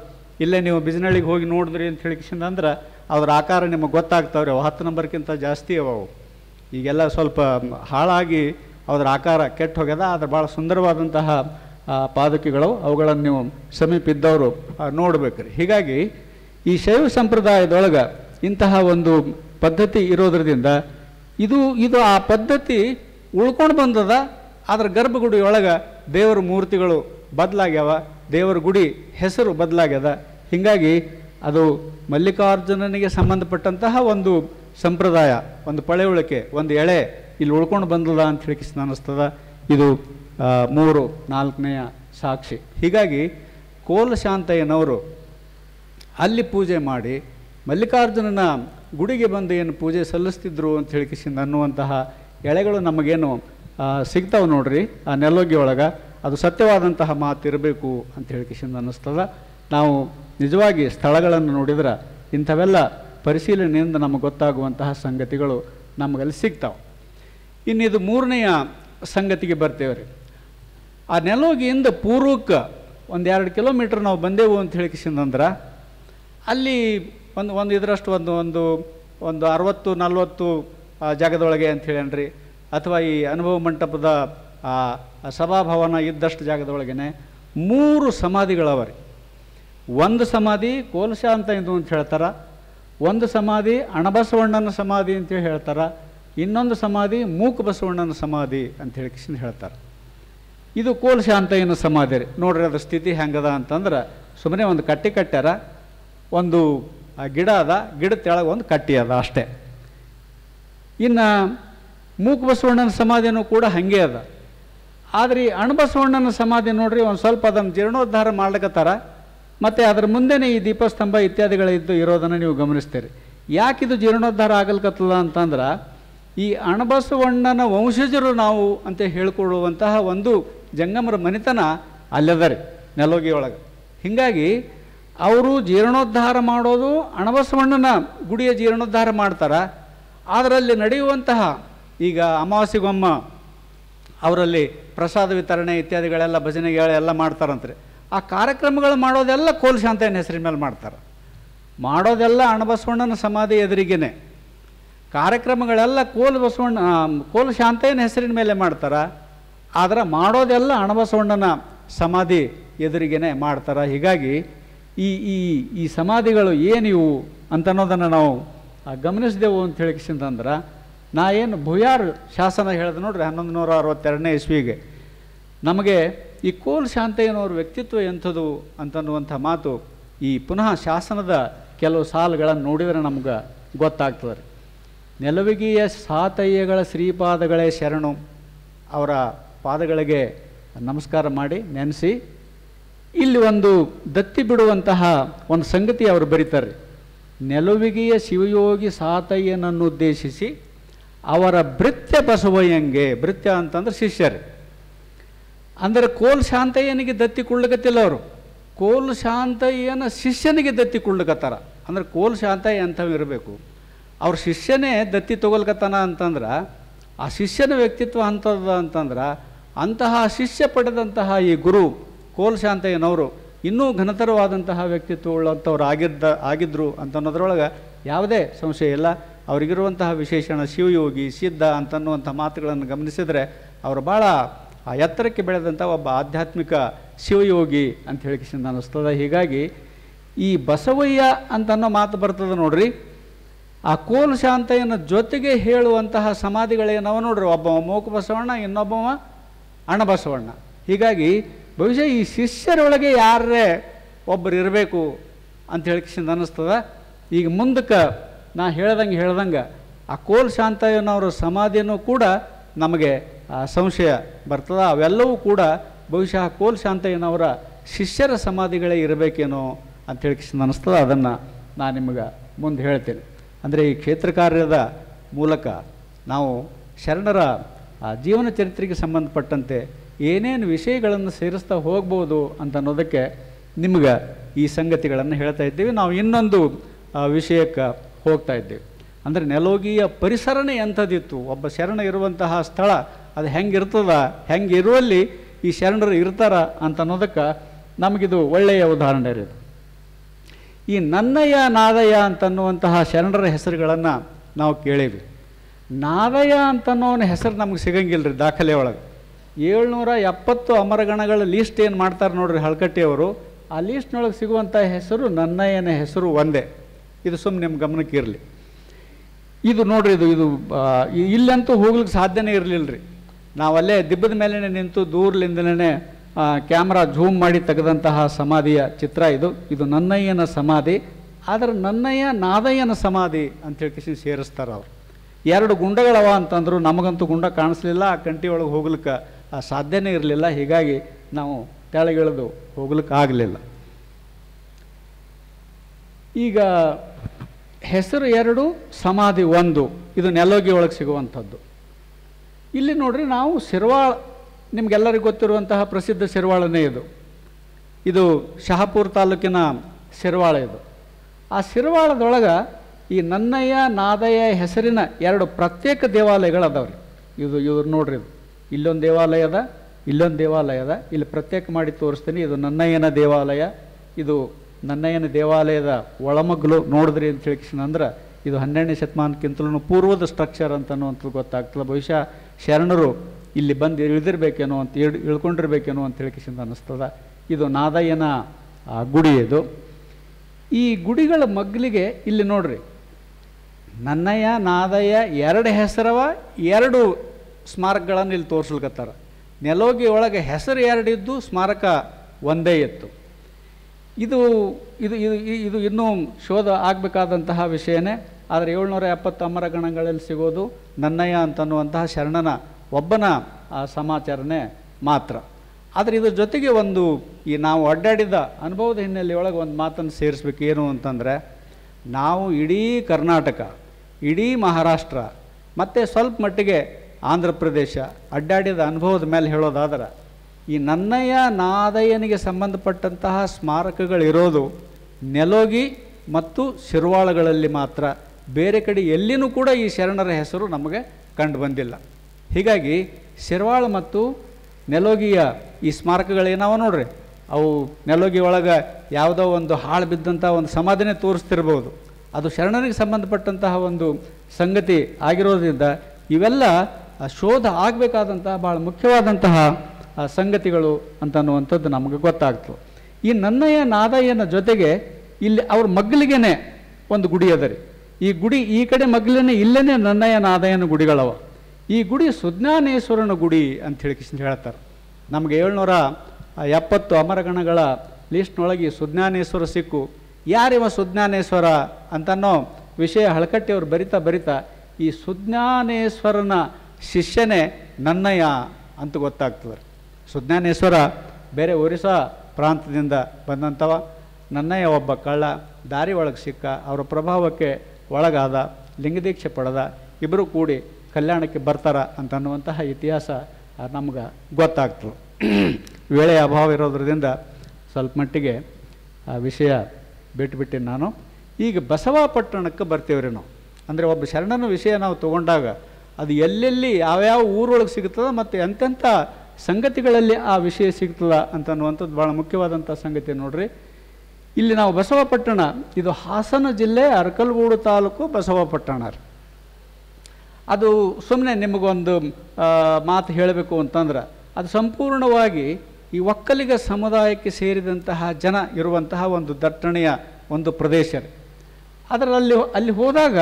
ಇಲ್ಲೇ ನೀವು ಬಿಸಿನಳ್ಳಿಗೆ ಹೋಗಿ ನೋಡಿದ್ರಿ ಅಂತ ಹೇಳಿ ಅಂದ್ರೆ ಅವ್ರ ಆಕಾರ ನಿಮಗೆ ಗೊತ್ತಾಗ್ತಾವ್ರಿ ಅವು ಹತ್ತು ನಂಬರ್ಕ್ಕಿಂತ ಜಾಸ್ತಿ ಅವು ಈಗೆಲ್ಲ ಸ್ವಲ್ಪ ಹಾಳಾಗಿ ಅದರ ಆಕಾರ ಕೆಟ್ಟು ಹೋಗ್ಯದ ಆದರೆ ಭಾಳ ಸುಂದರವಾದಂತಹ ಪಾದಕಿಗಳು ಅವುಗಳನ್ನು ನೀವು ಸಮೀಪ ಇದ್ದವರು ನೋಡ್ಬೇಕ್ರಿ ಹೀಗಾಗಿ ಈ ಶೈವ ಸಂಪ್ರದಾಯದೊಳಗೆ ಇಂತಹ ಒಂದು ಪದ್ಧತಿ ಇರೋದ್ರಿಂದ ಇದು ಇದು ಆ ಪದ್ಧತಿ ಉಳ್ಕೊಂಡು ಬಂದದ ಆದ್ರೆ ಗರ್ಭಗುಡಿ ಒಳಗೆ ದೇವರ ಮೂರ್ತಿಗಳು ಬದಲಾಗ್ಯಾವ ದೇವರ ಗುಡಿ ಹೆಸರು ಬದಲಾಗ್ಯದ ಹೀಗಾಗಿ ಅದು ಮಲ್ಲಿಕಾರ್ಜುನನಿಗೆ ಸಂಬಂಧಪಟ್ಟಂತಹ ಒಂದು ಸಂಪ್ರದಾಯ ಒಂದು ಪಳೆಯುಳಿಕೆ ಒಂದು ಎಳೆ ಇಲ್ಲಿ ಉಳ್ಕೊಂಡು ಬಂದದ ಅಂತ ಹೇಳಿ ಅನ್ನಿಸ್ತದ ಇದು ಮೂರು ನಾಲ್ಕನೆಯ ಸಾಕ್ಷಿ ಹೀಗಾಗಿ ಕೋಲಶಾಂತಯ್ಯನವರು ಅಲ್ಲಿ ಪೂಜೆ ಮಾಡಿ ಮಲ್ಲಿಕಾರ್ಜುನನ ಗುಡಿಗೆ ಬಂದು ಏನು ಪೂಜೆ ಸಲ್ಲಿಸ್ತಿದ್ರು ಅಂತ ಹೇಳಿ ಅನ್ನುವಂತಹ ಎಳೆಗಳು ನಮಗೇನು ಸಿಗ್ತಾವೆ ನೋಡ್ರಿ ಆ ನೆಲೋಗಿ ಒಳಗೆ ಅದು ಸತ್ಯವಾದಂತಹ ಮಾತಿರಬೇಕು ಅಂತ ಹೇಳಿ ಕಿಶನ್ ಅನ್ನಿಸ್ತದ ನಾವು ನಿಜವಾಗಿ ಸ್ಥಳಗಳನ್ನು ನೋಡಿದ್ರೆ ಇಂಥವೆಲ್ಲ ಪರಿಶೀಲನೆಯಿಂದ ನಮಗೆ ಗೊತ್ತಾಗುವಂತಹ ಸಂಗತಿಗಳು ನಮಗಲ್ಲಿ ಸಿಗ್ತಾವೆ ಇನ್ನು ಇದು ಮೂರನೆಯ ಸಂಗತಿಗೆ ಬರ್ತೇವೆ ರೀ ಆ ನೆಲೋಗಿಯಿಂದ ಪೂರ್ವಕ್ಕೆ ಒಂದು ಎರಡು ಕಿಲೋಮೀಟ್ರ್ ನಾವು ಬಂದೆವು ಅಂತ ಹೇಳಿ ಅಂದ್ರೆ ಅಲ್ಲಿ ಒಂದು ಒಂದು ಇದರಷ್ಟು ಒಂದು ಒಂದು ಒಂದು ಅರವತ್ತು ನಲವತ್ತು ಜಾಗದೊಳಗೆ ಅಂತ ಅನ್ರಿ ಅಥವಾ ಈ ಅನುಭವ ಮಂಟಪದ ಸಭಾಭವನ ಇದ್ದಷ್ಟು ಜಾಗದೊಳಗೇ ಮೂರು ಸಮಾಧಿಗಳವ ರೀ ಒಂದು ಸಮಾಧಿ ಕೋಲಶ ಅಂತ ಇದು ಅಂತ ಹೇಳ್ತಾರೆ ಒಂದು ಸಮಾಧಿ ಅಣಬಸವಣ್ಣನ ಸಮಾಧಿ ಅಂತೇಳಿ ಹೇಳ್ತಾರೆ ಇನ್ನೊಂದು ಸಮಾಧಿ ಮೂಕ ಬಸವಣ್ಣನ ಸಮಾಧಿ ಅಂತ ಹೇಳಿ ಹೇಳ್ತಾರೆ ಇದು ಕೋಲಶ ಅಂತ ಏನು ಸಮಾಧಿ ರೀ ನೋಡ್ರಿ ಅದ್ರ ಸ್ಥಿತಿ ಹೆಂಗದ ಅಂತಂದ್ರೆ ಸುಮ್ಮನೆ ಒಂದು ಕಟ್ಟಿ ಕಟ್ಟ್ಯಾರ ಒಂದು ಗಿಡ ಅದ ಗಿಡದ ಕೆಳಗೆ ಒಂದು ಕಟ್ಟಿ ಅದ ಅಷ್ಟೇ ಇನ್ನು ಬಸವಣ್ಣನ ಸಮಾಧಿನೂ ಕೂಡ ಹಾಗೆ ಅದ ಆದರೆ ಈ ಅಣಬಸವಣ್ಣನ ಸಮಾಧಿ ನೋಡ್ರಿ ಒಂದು ಸ್ವಲ್ಪ ಅದನ್ನು ಜೀರ್ಣೋದ್ಧಾರ ಮಾಡ್ಲಿಕ್ಕತ್ತಾರ ಮತ್ತು ಅದರ ಮುಂದೆನೇ ಈ ದೀಪಸ್ತಂಭ ಇತ್ಯಾದಿಗಳಿದ್ದು ಇರೋದನ್ನು ನೀವು ಗಮನಿಸ್ತೀರಿ ಯಾಕಿದು ಜೀರ್ಣೋದ್ಧಾರ ಆಗಲ್ಕತ್ತಲ್ಲ ಅಂತಂದ್ರೆ ಈ ಅಣಬಸವಣ್ಣನ ವಂಶಜರು ನಾವು ಅಂತ ಹೇಳ್ಕೊಳ್ಳುವಂತಹ ಒಂದು ಜಂಗಮರ ಮನೆತನ ಅಲ್ಲದರಿ ರೀ ನೆಲೋಗಿಯೊಳಗೆ ಹೀಗಾಗಿ ಅವರು ಜೀರ್ಣೋದ್ಧಾರ ಮಾಡೋದು ಅಣಬಸವಣ್ಣನ ಗುಡಿಯ ಜೀರ್ಣೋದ್ಧಾರ ಮಾಡ್ತಾರೆ ಅದರಲ್ಲಿ ನಡೆಯುವಂತಹ ಈಗ ಅಮಾವಾಸ್ಯೆಗೊಮ್ಮ ಅವರಲ್ಲಿ ಪ್ರಸಾದ ವಿತರಣೆ ಇತ್ಯಾದಿಗಳೆಲ್ಲ ಎಲ್ಲ ಮಾಡ್ತಾರಂತೆ ಆ ಕಾರ್ಯಕ್ರಮಗಳು ಮಾಡೋದೆಲ್ಲ ಕೋಲ್ ಶಾಂತೇನ ಹೆಸರಿನ ಮೇಲೆ ಮಾಡ್ತಾರೆ ಮಾಡೋದೆಲ್ಲ ಅಣಬಸವಣ್ಣನ ಸಮಾಧಿ ಎದುರಿಗೇನೆ ಕಾರ್ಯಕ್ರಮಗಳೆಲ್ಲ ಕೋಲ್ ಬಸವಣ್ಣ ಕೋಲ್ ಶಾಂತೇನ ಹೆಸರಿನ ಮೇಲೆ ಮಾಡ್ತಾರೆ ಆದರೆ ಮಾಡೋದೆಲ್ಲ ಅಣಬಸವಣ್ಣನ ಸಮಾಧಿ ಎದುರಿಗೇನೆ ಮಾಡ್ತಾರೆ ಹೀಗಾಗಿ ಈ ಈ ಈ ಸಮಾಧಿಗಳು ಏನಿವು ಅಂತನ್ನೋದನ್ನು ನಾವು ಆ ಗಮನಿಸಿದೆವು ಅಂತ ಹೇಳಿಕಿಸಿಂತಂದ್ರೆ ನಾ ಏನು ಭೂಯಾರ್ ಶಾಸನ ಹೇಳಿದೆ ನೋಡ್ರಿ ಹನ್ನೊಂದು ನೂರ ಅರವತ್ತೆರಡನೇ ಇಸ್ವಿಗೆ ನಮಗೆ ಈ ಕೋಲ್ ಶಾಂತಯ್ಯನವ್ರ ವ್ಯಕ್ತಿತ್ವ ಎಂಥದ್ದು ಅಂತನ್ನುವಂಥ ಮಾತು ಈ ಪುನಃ ಶಾಸನದ ಕೆಲವು ಸಾಲುಗಳನ್ನು ನೋಡಿದರೆ ನಮ್ಗೆ ಗೊತ್ತಾಗ್ತದೆ ರೀ ನೆಲವಿಗೆಯ ಸಾತಯ್ಯಗಳ ಶ್ರೀಪಾದಗಳೇ ಶರಣು ಅವರ ಪಾದಗಳಿಗೆ ನಮಸ್ಕಾರ ಮಾಡಿ ನೆನೆಸಿ ಇಲ್ಲಿ ಒಂದು ದತ್ತಿ ಬಿಡುವಂತಹ ಒಂದು ಸಂಗತಿ ಅವರು ಬರೀತಾರೆ ನೆಲುವಿಗೆಯ ಶಿವಯೋಗಿ ಉದ್ದೇಶಿಸಿ ಅವರ ಭೃತ್ಯ ಬಸವಯ್ಯಂಗೆ ಭೃತ್ಯ ಅಂತಂದ್ರೆ ಶಿಷ್ಯರು ಅಂದರೆ ಕೋಲ್ ಶಾಂತಯ್ಯನಿಗೆ ದತ್ತಿ ದತ್ತಿಕೊಳ್ಳಗತ್ತಿಲ್ಲ ಅವರು ಕೋಲ್ ಶಾಂತಯ್ಯನ ಶಿಷ್ಯನಿಗೆ ದತ್ತಿ ಕುಳ್ಳಕತ್ತರ ಅಂದ್ರೆ ಕೋಲ್ ಶಾಂತಯ್ಯ ಅಂಥವು ಇರಬೇಕು ಅವ್ರ ಶಿಷ್ಯನೇ ದತ್ತಿ ತಗೊಲ್ಕತ್ತಾನ ಅಂತಂದ್ರೆ ಆ ಶಿಷ್ಯನ ವ್ಯಕ್ತಿತ್ವ ಅಂಥದ್ದು ಅಂತಂದ್ರೆ ಅಂತಹ ಶಿಷ್ಯ ಪಡೆದಂತಹ ಈ ಗುರು ಕೋಲ್ ಶಾಂತಯ್ಯನವರು ಇನ್ನೂ ಘನತರವಾದಂತಹ ಆಗಿದ್ದ ಆಗಿದ್ದರು ಅಂತನ್ನೋದ್ರೊಳಗೆ ಯಾವುದೇ ಸಂಶಯ ಇಲ್ಲ ಅವರಿಗಿರುವಂತಹ ವಿಶೇಷಣ ಶಿವಯೋಗಿ ಸಿದ್ಧ ಅಂತನ್ನುವಂಥ ಮಾತುಗಳನ್ನು ಗಮನಿಸಿದರೆ ಅವರು ಭಾಳ ಆ ಎತ್ತರಕ್ಕೆ ಬೆಳೆದಂಥ ಒಬ್ಬ ಆಧ್ಯಾತ್ಮಿಕ ಶಿವಯೋಗಿ ಅಂತ ಹೇಳಿಕಿಸಿಂದ ಅನ್ನಿಸ್ತದೆ ಹೀಗಾಗಿ ಈ ಬಸವಯ್ಯ ಅಂತನ್ನೋ ಮಾತು ಬರ್ತದೆ ನೋಡ್ರಿ ಆ ಕೋಲ ಶಾಂತೆಯನ್ನು ಜೊತೆಗೆ ಹೇಳುವಂತಹ ಸಮಾಧಿಗಳೇನವ ನೋಡ್ರಿ ಒಬ್ಬವ ಮೂಕ ಬಸವಣ್ಣ ಇನ್ನೊಬ್ಬವ ಅಣಬಸವಣ್ಣ ಹೀಗಾಗಿ ಬಹುಶಃ ಈ ಶಿಷ್ಯರೊಳಗೆ ಯಾರೇ ಒಬ್ಬರು ಇರಬೇಕು ಅಂತ ಹೇಳಿಕಿಂದ ಅನ್ನಿಸ್ತದ ಈಗ ಮುಂದಕ್ಕೆ ನಾ ಹೇಳ್ದಂಗೆ ಹೇಳ್ದಂಗೆ ಆ ಕೋಲ್ ಶಾಂತಯ್ಯನವರ ಸಮಾಧಿಯೂ ಕೂಡ ನಮಗೆ ಸಂಶಯ ಬರ್ತದ ಅವೆಲ್ಲವೂ ಕೂಡ ಬಹುಶಃ ಕೋಲ್ ಶಾಂತಯ್ಯನವರ ಶಿಷ್ಯರ ಸಮಾಧಿಗಳೇ ಇರಬೇಕೇನೋ ಅಂತ ಹೇಳಿಕಿಂದ ಅನ್ನಿಸ್ತದ ಅದನ್ನು ನಾನು ನಿಮಗೆ ಮುಂದೆ ಹೇಳ್ತೇನೆ ಅಂದರೆ ಈ ಕ್ಷೇತ್ರ ಕಾರ್ಯದ ಮೂಲಕ ನಾವು ಶರಣರ ಜೀವನ ಚರಿತ್ರೆಗೆ ಸಂಬಂಧಪಟ್ಟಂತೆ ಏನೇನು ವಿಷಯಗಳನ್ನು ಸೇರಿಸ್ತಾ ಹೋಗ್ಬೋದು ಅಂತ ಅನ್ನೋದಕ್ಕೆ ನಿಮ್ಗೆ ಈ ಸಂಗತಿಗಳನ್ನು ಹೇಳ್ತಾ ಇದ್ದೀವಿ ನಾವು ಇನ್ನೊಂದು ವಿಷಯಕ್ಕೆ ಹೋಗ್ತಾ ಇದ್ದೀವಿ ಅಂದರೆ ನೆಲೋಗಿಯ ಪರಿಸರನೇ ಎಂಥದ್ದಿತ್ತು ಒಬ್ಬ ಶರಣ ಇರುವಂತಹ ಸ್ಥಳ ಅದು ಹೆಂಗಿರ್ತದ ಹೆಂಗೆ ಇರುವಲ್ಲಿ ಈ ಶರಣರು ಇರ್ತಾರ ಅಂತ ಅನ್ನೋದಕ್ಕೆ ನಮಗಿದು ಒಳ್ಳೆಯ ಉದಾಹರಣೆ ಇರೋದು ಈ ನನ್ನಯ್ಯ ನಾದಯ್ಯ ಅಂತನ್ನುವಂತಹ ಶರಣರ ಹೆಸರುಗಳನ್ನು ನಾವು ಕೇಳೀವಿ ನಾದಯ ಅಂತನ್ನೋನ ಹೆಸರು ನಮಗೆ ಸಿಗಂಗಿಲ್ಲ ರೀ ದಾಖಲೆ ಒಳಗೆ ಏಳ್ನೂರ ಎಪ್ಪತ್ತು ಅಮರಗಣಗಳ ಲೀಸ್ಟ್ ಏನು ಮಾಡ್ತಾರೆ ನೋಡ್ರಿ ಹಳ್ಕಟ್ಟಿಯವರು ಆ ಲೀಸ್ಟ್ನೊಳಗೆ ಸಿಗುವಂಥ ಹೆಸರು ನನ್ನಯ್ಯನ ಹೆಸರು ಒಂದೇ ಇದು ಸುಮ್ಮನೆ ನಿಮ್ಮ ಗಮನಕ್ಕೆ ಇರಲಿ ಇದು ನೋಡ್ರಿ ಇದು ಇದು ಇಲ್ಲಂತೂ ಹೋಗ್ಲಿಕ್ಕೆ ಸಾಧ್ಯನೇ ಇರಲಿಲ್ಲ ರೀ ನಾವಲ್ಲೇ ದಿಬ್ಬದ ಮೇಲೇ ನಿಂತು ದೂರಲಿಂದಲೇ ಕ್ಯಾಮ್ರಾ ಝೂಮ್ ಮಾಡಿ ತೆಗೆದಂತಹ ಸಮಾಧಿಯ ಚಿತ್ರ ಇದು ಇದು ನನ್ನಯ್ಯನ ಸಮಾಧಿ ಆದರೆ ನನ್ನಯ್ಯ ನಾದಯ್ಯನ ಸಮಾಧಿ ಅಂತ ಅಂತೇಳಿ ಸೇರಿಸ್ತಾರೆ ಅವರು ಎರಡು ಗುಂಡಗಳವ ಅಂತಂದ್ರು ನಮಗಂತೂ ಗುಂಡ ಕಾಣಿಸ್ಲಿಲ್ಲ ಆ ಕಂಟಿ ಒಳಗೆ ಹೋಗ್ಲಿಕ್ಕೆ ಆ ಸಾಧ್ಯನೇ ಇರಲಿಲ್ಲ ಹೀಗಾಗಿ ನಾವು ತೆಳಗಿಳಿದು ಆಗಲಿಲ್ಲ ಈಗ ಹೆಸರು ಎರಡು ಸಮಾಧಿ ಒಂದು ಇದು ನೆಲೋಗಿ ಒಳಗೆ ಸಿಗುವಂಥದ್ದು ಇಲ್ಲಿ ನೋಡ್ರಿ ನಾವು ಸಿರ್ವಾಳ ನಿಮಗೆಲ್ಲರಿಗೂ ಗೊತ್ತಿರುವಂತಹ ಪ್ರಸಿದ್ಧ ಸಿರ್ವಾಳನೇ ಇದು ಇದು ಶಹಾಪುರ್ ತಾಲೂಕಿನ ಸಿರ್ವಾಳ ಇದು ಆ ಸಿರ್ವಾಳದೊಳಗೆ ಈ ನನ್ನಯ್ಯ ನಾದಯ್ಯ ಹೆಸರಿನ ಎರಡು ಪ್ರತ್ಯೇಕ ದೇವಾಲಯಗಳು ಅದಾವ್ರಿ ಇದು ಇವ್ರು ನೋಡ್ರಿ ಇದು ಇಲ್ಲೊಂದು ದೇವಾಲಯದ ಇಲ್ಲೊಂದು ದೇವಾಲಯದ ಇಲ್ಲಿ ಪ್ರತ್ಯೇಕ ಮಾಡಿ ತೋರಿಸ್ತೀನಿ ಇದು ನನ್ನಯ್ಯನ ದೇವಾಲಯ ಇದು ನನ್ನಯ್ಯನ ದೇವಾಲಯದ ಒಳಮಗ್ಲು ನೋಡಿದ್ರಿ ಅಂತ ಹೇಳಿಕ್ಷಣ ಅಂದ್ರೆ ಇದು ಹನ್ನೆರಡನೇ ಶತಮಾನಕ್ಕಿಂತಲೂ ಪೂರ್ವದ ಸ್ಟ್ರಕ್ಚರ್ ಅಂತ ಅನ್ನುವಂಥದ್ದು ಗೊತ್ತಾಗ್ತದೆ ಬಹುಶಃ ಶರಣರು ಇಲ್ಲಿ ಬಂದು ಇಳಿದಿರಬೇಕೇನೋ ಅಂತ ಇಳ್ ಇಳ್ಕೊಂಡಿರ್ಬೇಕೇನೋ ಅಂತ ಹೇಳಿಕಿಸಿಂದ ಅನ್ನಿಸ್ತದ ಇದು ನಾದಯ್ಯನ ಗುಡಿ ಇದು ಈ ಗುಡಿಗಳ ಮಗ್ಲಿಗೆ ಇಲ್ಲಿ ನೋಡ್ರಿ ನನ್ನಯ್ಯ ನಾದಯ್ಯ ಎರಡು ಹೆಸರವ ಎರಡು ಸ್ಮಾರಕಗಳನ್ನು ಇಲ್ಲಿ ತೋರಿಸ್ಲಿಕ್ಕತ್ತಾರ ನೆಲೋಗಿ ಒಳಗೆ ಹೆಸರು ಎರಡಿದ್ದು ಸ್ಮಾರಕ ಒಂದೇ ಇತ್ತು ಇದು ಇದು ಇದು ಇದು ಇನ್ನೂ ಶೋಧ ಆಗಬೇಕಾದಂತಹ ವಿಷಯನೇ ಆದರೆ ಏಳ್ನೂರ ಎಪ್ಪತ್ತು ಅಮರ ಗಣಗಳಲ್ಲಿ ಸಿಗೋದು ನನ್ನಯ್ಯ ಅಂತನ್ನುವಂತಹ ಶರಣನ ಒಬ್ಬನ ಸಮಾಚಾರನೇ ಮಾತ್ರ ಆದರೆ ಇದ್ರ ಜೊತೆಗೆ ಒಂದು ಈ ನಾವು ಅಡ್ಡಾಡಿದ ಅನುಭವದ ಹಿನ್ನೆಲೆ ಒಳಗೆ ಒಂದು ಮಾತನ್ನು ಸೇರಿಸ್ಬೇಕು ಏನು ಅಂತಂದರೆ ನಾವು ಇಡೀ ಕರ್ನಾಟಕ ಇಡೀ ಮಹಾರಾಷ್ಟ್ರ ಮತ್ತು ಸ್ವಲ್ಪ ಮಟ್ಟಿಗೆ ಆಂಧ್ರ ಪ್ರದೇಶ ಅಡ್ಡಾಡಿದ ಅನುಭವದ ಮೇಲೆ ಹೇಳೋದಾದ್ರೆ ಈ ನನ್ನಯ್ಯ ನಾದಯ್ಯನಿಗೆ ಸಂಬಂಧಪಟ್ಟಂತಹ ಸ್ಮಾರಕಗಳಿರೋದು ನೆಲೋಗಿ ಮತ್ತು ಶಿರ್ವಾಳಗಳಲ್ಲಿ ಮಾತ್ರ ಬೇರೆ ಕಡೆ ಎಲ್ಲಿನೂ ಕೂಡ ಈ ಶರಣರ ಹೆಸರು ನಮಗೆ ಕಂಡು ಬಂದಿಲ್ಲ ಹೀಗಾಗಿ ಶಿರ್ವಾಳ ಮತ್ತು ನೆಲೋಗಿಯ ಈ ಸ್ಮಾರಕಗಳೇನವ ನೋಡ್ರಿ ಅವು ನೆಲೋಗಿ ಒಳಗೆ ಯಾವುದೋ ಒಂದು ಹಾಳು ಬಿದ್ದಂಥ ಒಂದು ಸಮಾಧಾನೆ ತೋರಿಸ್ತಿರ್ಬೋದು ಅದು ಶರಣರಿಗೆ ಸಂಬಂಧಪಟ್ಟಂತಹ ಒಂದು ಸಂಗತಿ ಆಗಿರೋದ್ರಿಂದ ಇವೆಲ್ಲ ಶೋಧ ಆಗಬೇಕಾದಂತಹ ಭಾಳ ಮುಖ್ಯವಾದಂತಹ ಸಂಗತಿಗಳು ಅಂತನ್ನುವಂಥದ್ದು ನಮಗೆ ಗೊತ್ತಾಗ್ತು ಈ ನನ್ನಯ ನಾದಯ್ಯನ ಜೊತೆಗೆ ಇಲ್ಲಿ ಅವ್ರ ಮಗ್ಲಿಗೇನೆ ಒಂದು ಗುಡಿ ಅದರಿ ಈ ಗುಡಿ ಈ ಕಡೆ ಮಗ್ಲೇ ಇಲ್ಲೇ ನನ್ನಯ ನಾದಯ್ಯನ ಗುಡಿಗಳವ ಈ ಗುಡಿ ಸುಜ್ಞಾನೇಶ್ವರನ ಗುಡಿ ಅಂತ ಹೇಳಿ ಕೃಷ್ಣ ಹೇಳ್ತಾರೆ ನಮಗೆ ಏಳ್ನೂರ ಎಪ್ಪತ್ತು ಅಮರಗಣಗಳ ಲಿಸ್ಟ್ನೊಳಗೆ ಸುಜ್ಞಾನೇಶ್ವರ ಸಿಕ್ಕು ಯಾರಿವ ಸುಜ್ಞಾನೇಶ್ವರ ಅಂತನೋ ವಿಷಯ ಹಳಕಟ್ಟಿಯವರು ಬರಿತಾ ಬರಿತಾ ಈ ಸುಜ್ಞಾನೇಶ್ವರನ ಶಿಷ್ಯನೇ ನನ್ನಯ್ಯ ಅಂತ ಗೊತ್ತಾಗ್ತದೆ ಸುಜ್ಞಾನೇಶ್ವರ ಬೇರೆ ಒರಿಸ್ಸಾ ಪ್ರಾಂತದಿಂದ ಬಂದಂಥವ ನನ್ನಯ್ಯ ಒಬ್ಬ ಕಳ್ಳ ದಾರಿ ಒಳಗೆ ಸಿಕ್ಕ ಅವರ ಪ್ರಭಾವಕ್ಕೆ ಒಳಗಾದ ಲಿಂಗದೀಕ್ಷೆ ಪಡೆದ ಇಬ್ಬರು ಕೂಡಿ ಕಲ್ಯಾಣಕ್ಕೆ ಬರ್ತಾರ ಅಂತನ್ನುವಂತಹ ಇತಿಹಾಸ ನಮ್ಗೆ ಗೊತ್ತಾಗ್ತದೆ ವೇಳೆಯ ಅಭಾವ ಇರೋದ್ರಿಂದ ಸ್ವಲ್ಪ ಮಟ್ಟಿಗೆ ಆ ವಿಷಯ ಬಿಟ್ಟುಬಿಟ್ಟು ನಾನು ಈಗ ಬಸವಾಪಟ್ಟಣಕ್ಕೆ ಬರ್ತೀವ್ರಿ ನಾವು ಅಂದರೆ ಒಬ್ಬ ಶರಣನ ವಿಷಯ ನಾವು ತಗೊಂಡಾಗ ಅದು ಎಲ್ಲೆಲ್ಲಿ ಯಾವ್ಯಾವ ಊರೊಳಗೆ ಸಿಗ್ತದ ಮತ್ತು ಎಂತೆಂಥ ಸಂಗತಿಗಳಲ್ಲಿ ಆ ವಿಷಯ ಸಿಗ್ತದ ಅಂತನ್ನುವಂಥದ್ದು ಭಾಳ ಮುಖ್ಯವಾದಂಥ ಸಂಗತಿ ನೋಡ್ರಿ ಇಲ್ಲಿ ನಾವು ಬಸವಪಟ್ಟಣ ಇದು ಹಾಸನ ಜಿಲ್ಲೆ ಅರಕಲ್ಗೂಡು ತಾಲೂಕು ಬಸವಪಟ್ಟಣ ರೀ ಅದು ಸುಮ್ಮನೆ ನಿಮಗೊಂದು ಮಾತು ಹೇಳಬೇಕು ಅಂತಂದ್ರೆ ಅದು ಸಂಪೂರ್ಣವಾಗಿ ಈ ಒಕ್ಕಲಿಗ ಸಮುದಾಯಕ್ಕೆ ಸೇರಿದಂತಹ ಜನ ಇರುವಂತಹ ಒಂದು ದಟ್ಟಣೆಯ ಒಂದು ಪ್ರದೇಶ ರೀ ಅದರಲ್ಲಿ ಅಲ್ಲಿ ಹೋದಾಗ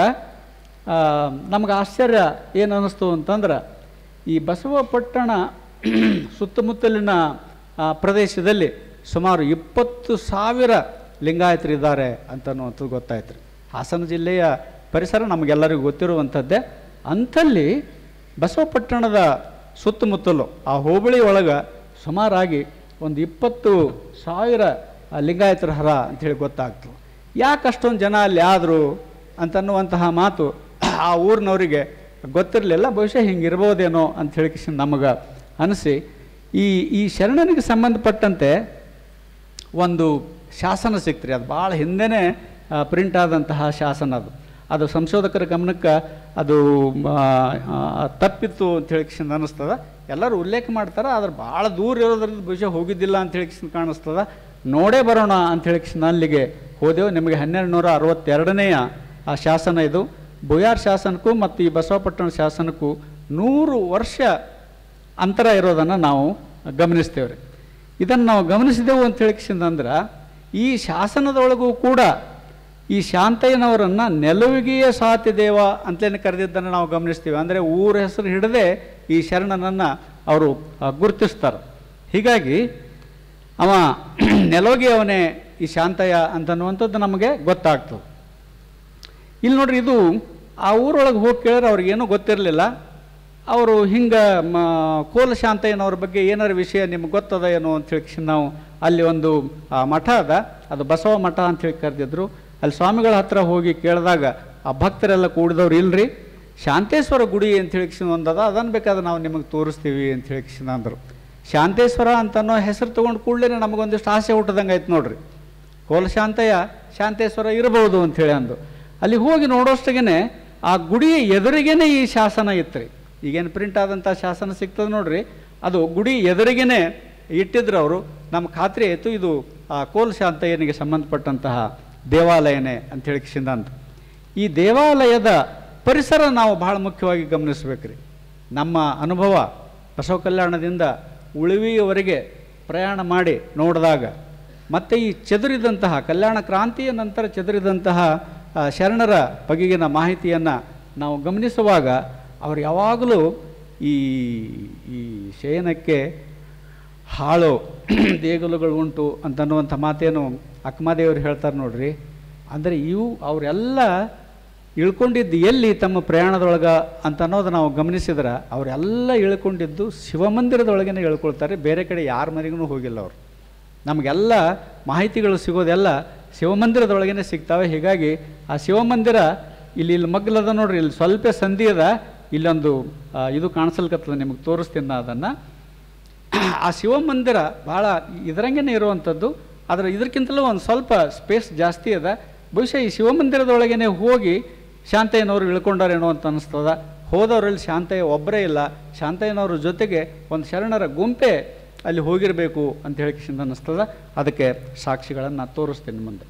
ನಮಗೆ ಆಶ್ಚರ್ಯ ಏನು ಅನ್ನಿಸ್ತು ಅಂತಂದ್ರೆ ಈ ಬಸವಪಟ್ಟಣ ಸುತ್ತಮುತ್ತಲಿನ ಪ್ರದೇಶದಲ್ಲಿ ಸುಮಾರು ಇಪ್ಪತ್ತು ಸಾವಿರ ಲಿಂಗಾಯತರಿದ್ದಾರೆ ಅಂತನ್ನುವಂಥದ್ದು ಗೊತ್ತಾಯ್ತು ರೀ ಹಾಸನ ಜಿಲ್ಲೆಯ ಪರಿಸರ ನಮಗೆಲ್ಲರಿಗೂ ಗೊತ್ತಿರುವಂಥದ್ದೇ ಅಂಥಲ್ಲಿ ಬಸವಪಟ್ಟಣದ ಸುತ್ತಮುತ್ತಲು ಆ ಹೋಬಳಿ ಒಳಗೆ ಸುಮಾರಾಗಿ ಒಂದು ಇಪ್ಪತ್ತು ಸಾವಿರ ಲಿಂಗಾಯತರ ಹರ ಅಂಥೇಳಿ ಗೊತ್ತಾಗ್ತು ಯಾಕಷ್ಟೊಂದು ಅಷ್ಟೊಂದು ಜನ ಅಲ್ಲಿ ಆದರು ಅಂತನ್ನುವಂತಹ ಮಾತು ಆ ಊರಿನವರಿಗೆ ಗೊತ್ತಿರಲಿಲ್ಲ ಬಹುಶಃ ಹಿಂಗಿರ್ಬೋದೇನೋ ಅಂತ ಹೇಳಿ ನಮಗೆ ಅನಿಸಿ ಈ ಈ ಶರಣನಿಗೆ ಸಂಬಂಧಪಟ್ಟಂತೆ ಒಂದು ಶಾಸನ ಸಿಕ್ತರಿ ಅದು ಭಾಳ ಹಿಂದೆನೇ ಪ್ರಿಂಟ್ ಆದಂತಹ ಶಾಸನ ಅದು ಅದು ಸಂಶೋಧಕರ ಗಮನಕ್ಕೆ ಅದು ತಪ್ಪಿತ್ತು ಅಂತ ಹೇಳಿ ಅನ್ನಿಸ್ತದ ಎಲ್ಲರೂ ಉಲ್ಲೇಖ ಮಾಡ್ತಾರೆ ಆದ್ರೆ ಭಾಳ ದೂರ ಇರೋದ್ರಿಂದ ಬಹುಶಃ ಹೋಗಿದ್ದಿಲ್ಲ ಅಂತ ಹೇಳಿ ಕಾಣಿಸ್ತದೆ ನೋಡೇ ಬರೋಣ ಅಂತ ಹೇಳಿ ಅಲ್ಲಿಗೆ ಹೋದೆವು ನಿಮಗೆ ಹನ್ನೆರಡು ನೂರ ಅರವತ್ತೆರಡನೆಯ ಆ ಶಾಸನ ಇದು ಬೊಯಾರ್ ಶಾಸನಕ್ಕೂ ಮತ್ತು ಈ ಬಸವಪಟ್ಟಣ ಶಾಸನಕ್ಕೂ ನೂರು ವರ್ಷ ಅಂತರ ಇರೋದನ್ನು ನಾವು ಗಮನಿಸ್ತೇವೆ ರೀ ಇದನ್ನು ನಾವು ಗಮನಿಸಿದೆವು ಅಂತ ಅಂದ್ರೆ ಈ ಶಾಸನದೊಳಗೂ ಕೂಡ ಈ ಶಾಂತಯ್ಯನವರನ್ನು ನೆಲುವಿಗೆಯೇ ಸಾತಿ ದೇವ ಅಂತಲೇ ಕರೆದಿದ್ದನ್ನು ನಾವು ಗಮನಿಸ್ತೀವಿ ಅಂದರೆ ಊರ ಹೆಸರು ಹಿಡದೆ ಈ ಶರಣನನ್ನು ಅವರು ಗುರುತಿಸ್ತಾರೆ ಹೀಗಾಗಿ ಅವ ನೆಲೋಗಿ ಅವನೇ ಈ ಶಾಂತಯ್ಯ ಅಂತನ್ನುವಂಥದ್ದು ನಮಗೆ ಗೊತ್ತಾಗ್ತದೆ ಇಲ್ಲಿ ನೋಡ್ರಿ ಇದು ಆ ಊರೊಳಗೆ ಹೋಗಿ ಕೇಳಿದ್ರೆ ಅವ್ರಿಗೇನೂ ಗೊತ್ತಿರಲಿಲ್ಲ ಅವರು ಹಿಂಗೆ ಮ ಕೋಲ ಬಗ್ಗೆ ಏನಾರು ವಿಷಯ ನಿಮ್ಗೆ ಗೊತ್ತದ ಏನೋ ಅಂತೇಳಿ ನಾವು ಅಲ್ಲಿ ಒಂದು ಮಠ ಅದ ಅದು ಬಸವ ಮಠ ಹೇಳಿ ಕರೆದಿದ್ರು ಅಲ್ಲಿ ಸ್ವಾಮಿಗಳ ಹತ್ರ ಹೋಗಿ ಕೇಳಿದಾಗ ಆ ಭಕ್ತರೆಲ್ಲ ಕೂಡಿದವ್ರು ಇಲ್ರಿ ಶಾಂತೇಶ್ವರ ಗುಡಿ ಅಂತ ಹೇಳಿ ಒಂದದ ಅದನ್ನು ಬೇಕಾದ್ರೆ ನಾವು ನಿಮಗೆ ತೋರಿಸ್ತೀವಿ ಅಂತ ಹೇಳಿ ಅಂದರು ಶಾಂತೇಶ್ವರ ಅಂತನೋ ಹೆಸರು ತೊಗೊಂಡು ಕೂಡಲೇ ನಮಗೊಂದಿಷ್ಟು ಆಸೆ ಹುಟ್ಟದಂಗೆ ಆಯ್ತು ನೋಡ್ರಿ ಕೋಲಶಾಂತಯ್ಯ ಶಾಂತೇಶ್ವರ ಇರಬಹುದು ಅಂಥೇಳಿ ಅಂದು ಅಲ್ಲಿ ಹೋಗಿ ನೋಡೋಷ್ಟಗೇ ಆ ಗುಡಿಯ ಎದುರಿಗೇ ಈ ಶಾಸನ ಇತ್ತು ರೀ ಈಗೇನು ಪ್ರಿಂಟ್ ಆದಂಥ ಶಾಸನ ಸಿಗ್ತದೆ ನೋಡ್ರಿ ಅದು ಗುಡಿ ಎದುರಿಗೇ ಇಟ್ಟಿದ್ರು ಅವರು ನಮ್ಮ ಖಾತ್ರಿ ಆಯಿತು ಇದು ಆ ಕೋಲ್ ಏನಿಗೆ ಸಂಬಂಧಪಟ್ಟಂತಹ ದೇವಾಲಯನೇ ಅಂತ ಹೇಳಿ ಸಿದ್ಧಾಂತ ಈ ದೇವಾಲಯದ ಪರಿಸರ ನಾವು ಬಹಳ ಮುಖ್ಯವಾಗಿ ಗಮನಿಸ್ಬೇಕ್ರಿ ನಮ್ಮ ಅನುಭವ ಬಸವ ಕಲ್ಯಾಣದಿಂದ ಉಳಿವಿಯವರೆಗೆ ಪ್ರಯಾಣ ಮಾಡಿ ನೋಡಿದಾಗ ಮತ್ತು ಈ ಚದುರಿದಂತಹ ಕಲ್ಯಾಣ ಕ್ರಾಂತಿಯ ನಂತರ ಚದುರಿದಂತಹ ಶರಣರ ಬಗೆಗಿನ ಮಾಹಿತಿಯನ್ನು ನಾವು ಗಮನಿಸುವಾಗ ಅವರು ಯಾವಾಗಲೂ ಈ ಈ ಶಯನಕ್ಕೆ ಹಾಳು ದೇಗುಲಗಳು ಉಂಟು ಅಂತನ್ನುವಂಥ ಮಾತೇನು ಅಕ್ಕಮಾದೇವರು ಹೇಳ್ತಾರೆ ನೋಡ್ರಿ ಅಂದರೆ ಇವು ಅವರೆಲ್ಲ ಇಳ್ಕೊಂಡಿದ್ದು ಎಲ್ಲಿ ತಮ್ಮ ಪ್ರಯಾಣದೊಳಗೆ ಅಂತ ಅನ್ನೋದು ನಾವು ಗಮನಿಸಿದ್ರೆ ಅವರೆಲ್ಲ ಇಳ್ಕೊಂಡಿದ್ದು ಶಿವಮಂದಿರದೊಳಗೇನೆ ಇಳ್ಕೊಳ್ತಾರೆ ಬೇರೆ ಕಡೆ ಯಾರ ಮನೆಗೂ ಹೋಗಿಲ್ಲ ಅವರು ನಮಗೆಲ್ಲ ಮಾಹಿತಿಗಳು ಸಿಗೋದೆಲ್ಲ ಶಿವಮಂದಿರದೊಳಗೇನೆ ಸಿಗ್ತಾವೆ ಹೀಗಾಗಿ ಆ ಶಿವಮಂದಿರ ಇಲ್ಲಿ ಇಲ್ಲಿ ಮಗ್ಲದ ನೋಡ್ರಿ ಇಲ್ಲಿ ಸ್ವಲ್ಪ ಸಂಧಿ ಅದ ಇಲ್ಲೊಂದು ಇದು ಕಾಣಿಸಲ್ಕತ್ತದ ನಿಮಗೆ ತೋರಿಸ್ತೀನಿ ನಾ ಅದನ್ನು ಆ ಶಿವಮಂದಿರ ಭಾಳ ಇದರಂಗೇನೆ ಇರುವಂಥದ್ದು ಆದರೆ ಇದಕ್ಕಿಂತಲೂ ಒಂದು ಸ್ವಲ್ಪ ಸ್ಪೇಸ್ ಜಾಸ್ತಿ ಅದ ಬಹುಶಃ ಈ ಶಿವಮಂದಿರದೊಳಗೇನೆ ಹೋಗಿ ಶಾಂತಯ್ಯನವರು ಇಳ್ಕೊಂಡಾರೇನೋ ಅಂತ ಅನಿಸ್ತದ ಹೋದವ್ರಲ್ಲಿ ಶಾಂತಯ್ಯ ಒಬ್ಬರೇ ಇಲ್ಲ ಶಾಂತಯ್ಯನವ್ರ ಜೊತೆಗೆ ಒಂದು ಶರಣರ ಗುಂಪೆ ಅಲ್ಲಿ ಹೋಗಿರಬೇಕು ಅಂತ ಹೇಳಿ ಅನ್ನಿಸ್ತದ ಅದಕ್ಕೆ ಸಾಕ್ಷಿಗಳನ್ನು ನಾನು ತೋರಿಸ್ತೀನಿ ಮುಂದೆ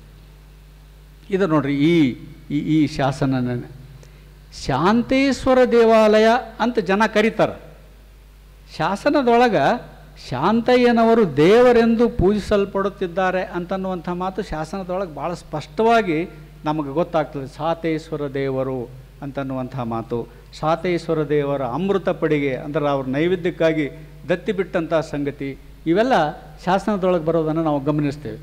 ಇದು ನೋಡ್ರಿ ಈ ಈ ಶಾಸನ ಶಾಂತೇಶ್ವರ ದೇವಾಲಯ ಅಂತ ಜನ ಕರೀತಾರೆ ಶಾಸನದೊಳಗೆ ಶಾಂತಯ್ಯನವರು ದೇವರೆಂದು ಪೂಜಿಸಲ್ಪಡುತ್ತಿದ್ದಾರೆ ಅಂತನ್ನುವಂಥ ಮಾತು ಶಾಸನದೊಳಗೆ ಭಾಳ ಸ್ಪಷ್ಟವಾಗಿ ನಮಗೆ ಗೊತ್ತಾಗ್ತದೆ ಸಾತೇಶ್ವರ ದೇವರು ಅಂತನ್ನುವಂಥ ಮಾತು ಶಾತೇಶ್ವರ ದೇವರ ಅಮೃತ ಪಡಿಗೆ ಅಂದರೆ ಅವ್ರ ನೈವೇದ್ಯಕ್ಕಾಗಿ ದತ್ತಿ ಬಿಟ್ಟಂಥ ಸಂಗತಿ ಇವೆಲ್ಲ ಶಾಸನದೊಳಗೆ ಬರೋದನ್ನು ನಾವು ಗಮನಿಸ್ತೇವೆ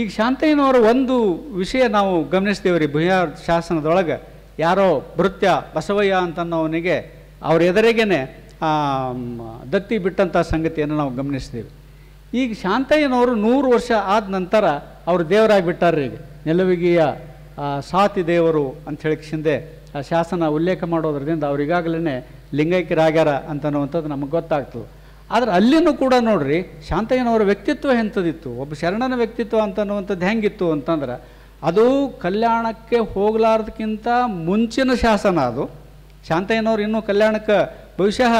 ಈಗ ಶಾಂತಯ್ಯನವರು ಒಂದು ವಿಷಯ ನಾವು ರೀ ಬಿಹಾರ್ ಶಾಸನದೊಳಗೆ ಯಾರೋ ಭೃತ್ಯ ಬಸವಯ್ಯ ಅಂತನ್ನೋವನಿಗೆ ಅವ್ರ ಎದುರಿಗೇನೆ ದತ್ತಿ ಬಿಟ್ಟಂಥ ಸಂಗತಿಯನ್ನು ನಾವು ಗಮನಿಸ್ತೀವಿ ಈಗ ಶಾಂತಯ್ಯನವರು ನೂರು ವರ್ಷ ಆದ ನಂತರ ಅವರು ದೇವರಾಗಿ ಬಿಟ್ಟಾರ್ರಿ ರೀ ನೆಲುವಿಗೆಯ ಸಾತಿ ದೇವರು ಅಂತ ಅಂಥೇಳಿ ಆ ಶಾಸನ ಉಲ್ಲೇಖ ಮಾಡೋದ್ರಿಂದ ಈಗಾಗಲೇ ಲಿಂಗೈಕ್ಯರಾಗ್ಯಾರ ಅಂತನ್ನುವಂಥದ್ದು ನಮಗೆ ಗೊತ್ತಾಗ್ತದೆ ಆದರೆ ಅಲ್ಲಿನೂ ಕೂಡ ನೋಡ್ರಿ ಶಾಂತಯ್ಯನವರ ವ್ಯಕ್ತಿತ್ವ ಎಂಥದ್ದಿತ್ತು ಒಬ್ಬ ಶರಣನ ವ್ಯಕ್ತಿತ್ವ ಅಂತನ್ನುವಂಥದ್ದು ಹೆಂಗಿತ್ತು ಅಂತಂದ್ರೆ ಅದು ಕಲ್ಯಾಣಕ್ಕೆ ಹೋಗ್ಲಾರ್ದಕ್ಕಿಂತ ಮುಂಚಿನ ಶಾಸನ ಅದು ಶಾಂತಯ್ಯನವರು ಇನ್ನೂ ಕಲ್ಯಾಣಕ್ಕೆ ಬಹುಶಃ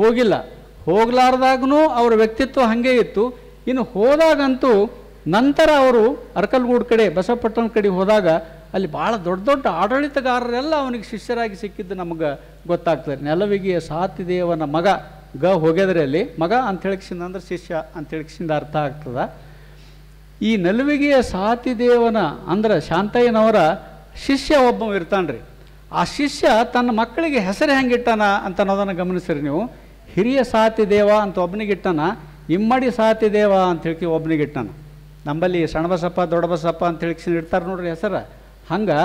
ಹೋಗಿಲ್ಲ ಹೋಗಲಾರ್ದಾಗೂ ಅವರ ವ್ಯಕ್ತಿತ್ವ ಹಾಗೆ ಇತ್ತು ಇನ್ನು ಹೋದಾಗಂತೂ ನಂತರ ಅವರು ಅರ್ಕಲ್ಗೂಡು ಕಡೆ ಬಸವಪಟ್ಟಣ ಕಡೆ ಹೋದಾಗ ಅಲ್ಲಿ ಭಾಳ ದೊಡ್ಡ ದೊಡ್ಡ ಆಡಳಿತಗಾರರೆಲ್ಲ ಅವನಿಗೆ ಶಿಷ್ಯರಾಗಿ ಸಿಕ್ಕಿದ್ದು ನಮಗೆ ಗೊತ್ತಾಗ್ತದೆ ನೆಲವಿಗೆಯ ಸಾತಿದೇವನ ಮಗ ಗ ಹೋಗ್ಯದ್ರಿ ಅಲ್ಲಿ ಮಗ ಅಂತೇಳಿಕ್ಷಿಂದ ಅಂದ್ರೆ ಶಿಷ್ಯ ಅಂತೇಳಿಕ್ಷಿಂದ ಅರ್ಥ ಆಗ್ತದ ಈ ನಲುವಿಗೆಯ ಸಾತಿದೇವನ ಅಂದ್ರೆ ಶಾಂತಯ್ಯನವರ ಶಿಷ್ಯ ಒಬ್ಬ ಇರ್ತಾನ್ರಿ ಆ ಶಿಷ್ಯ ತನ್ನ ಮಕ್ಕಳಿಗೆ ಹೆಸರು ಹೆಂಗಿಟ್ಟಾನ ಅಂತ ಅನ್ನೋದನ್ನು ಗಮನಿಸ್ರಿ ನೀವು ಹಿರಿಯ ಸಾತಿದೇವ ಅಂತ ಒಬ್ಬನಿಗಿಟ್ಟನ ಇಮ್ಮಡಿ ಸಾತಿದೇವ ಅಂತ ಹೇಳಿ ಒಬ್ಬನಿಗಿಟ್ಟಾನ ನಂಬಲ್ಲಿ ಸಣ್ಣಬಸಪ್ಪ ದೊಡ್ಡಬಸಪ್ಪ ಅಂತ ಹೇಳಿ ಇಡ್ತಾರೆ ನೋಡ್ರಿ ಹೆಸರು ಹಂಗೆ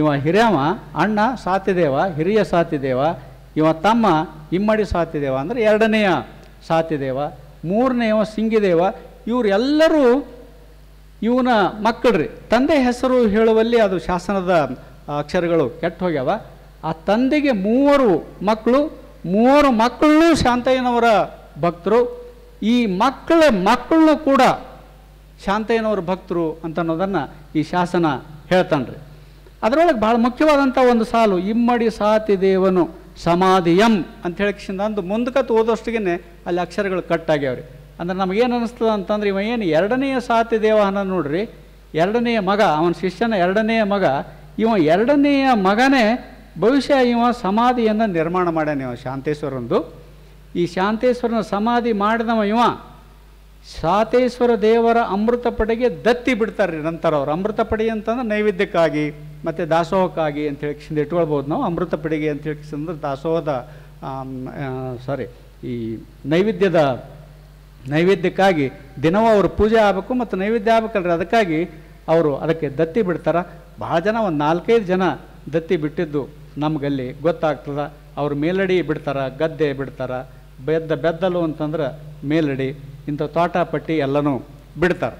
ಇವ ಹಿರಿಯವ ಅಣ್ಣ ಸಾತಿದೇವ ಹಿರಿಯ ಸಾತಿದೇವ ಇವ ತಮ್ಮ ಇಮ್ಮಡಿ ಸಾತಿದೇವ ಅಂದರೆ ಎರಡನೆಯ ಸಾತಿದೇವ ಮೂರನೆಯವ ಸಿಂಗಿದೇವ ಇವರೆಲ್ಲರೂ ಇವನ ಮಕ್ಕಳ್ರಿ ತಂದೆ ಹೆಸರು ಹೇಳುವಲ್ಲಿ ಅದು ಶಾಸನದ ಅಕ್ಷರಗಳು ಕೆಟ್ಟ ಹೋಗ್ಯಾವ ಆ ತಂದೆಗೆ ಮೂವರು ಮಕ್ಕಳು ಮೂವರು ಮಕ್ಕಳು ಶಾಂತಯ್ಯನವರ ಭಕ್ತರು ಈ ಮಕ್ಕಳ ಮಕ್ಕಳು ಕೂಡ ಶಾಂತಯ್ಯನವರ ಭಕ್ತರು ಅಂತನ್ನೋದನ್ನು ಈ ಶಾಸನ ರೀ ಅದರೊಳಗೆ ಭಾಳ ಮುಖ್ಯವಾದಂಥ ಒಂದು ಸಾಲು ಇಮ್ಮಡಿ ಸಾತಿ ದೇವನು ಸಮಾಧಿ ಎಂ ಅಂತ ಹೇಳಕ್ಕಿಂತ ಅಂದು ಮುಂದಕ್ಕೆ ಓದೋಷ್ಟಿಗೆ ಅಲ್ಲಿ ಅಕ್ಷರಗಳು ಕಟ್ಟಾಗ್ಯಾವ್ರಿ ಆಗ್ಯಾವ್ರಿ ಅಂದ್ರೆ ನಮಗೇನು ಅನಿಸ್ತದ ಅಂತಂದ್ರೆ ಇವ ಏನು ಎರಡನೆಯ ಸಾತಿ ದೇವಹನ ನೋಡ್ರಿ ಎರಡನೆಯ ಮಗ ಅವನ ಶಿಷ್ಯನ ಎರಡನೆಯ ಮಗ ಇವ ಎರಡನೆಯ ಮಗನೇ ಬಹುಶಃ ಇವ ಸಮಾಧಿಯನ್ನು ನಿರ್ಮಾಣ ಮಾಡ್ಯಾನ ಇವ ಶಾಂತೇಶ್ವರಂದು ಈ ಶಾಂತೇಶ್ವರನ ಸಮಾಧಿ ಮಾಡಿದವ ಇವ ಸಾತೇಶ್ವರ ದೇವರ ಅಮೃತ ಪಡೆಗೆ ದತ್ತಿ ಬಿಡ್ತಾರೆ ರೀ ನಂತರ ಅವ್ರು ಅಮೃತ ಪಡೆ ಅಂತಂದ್ರೆ ನೈವೇದ್ಯಕ್ಕಾಗಿ ಮತ್ತು ದಾಸೋಹಕ್ಕಾಗಿ ಅಂತ ಹೇಳಿ ಇಟ್ಕೊಳ್ಬೋದು ನಾವು ಅಮೃತ ಪಡೆಗೆ ಅಂತ ಅಂದ್ರೆ ದಾಸೋಹದ ಸಾರಿ ಈ ನೈವೇದ್ಯದ ನೈವೇದ್ಯಕ್ಕಾಗಿ ದಿನವೂ ಅವರು ಪೂಜೆ ಆಗಬೇಕು ಮತ್ತು ನೈವೇದ್ಯ ಆಗ್ಬೇಕಲ್ರಿ ಅದಕ್ಕಾಗಿ ಅವರು ಅದಕ್ಕೆ ದತ್ತಿ ಬಿಡ್ತಾರೆ ಭಾಳ ಜನ ಒಂದು ನಾಲ್ಕೈದು ಜನ ದತ್ತಿ ಬಿಟ್ಟಿದ್ದು ನಮಗಲ್ಲಿ ಗೊತ್ತಾಗ್ತದೆ ಅವರು ಮೇಲಡಿ ಬಿಡ್ತಾರೆ ಗದ್ದೆ ಬಿಡ್ತಾರೆ ಬೆದ್ದ ಬೆದ್ದಲು ಅಂತಂದ್ರೆ ಮೇಲಡಿ ಇಂಥ ಪಟ್ಟಿ ಎಲ್ಲನೂ ಬಿಡ್ತಾರೆ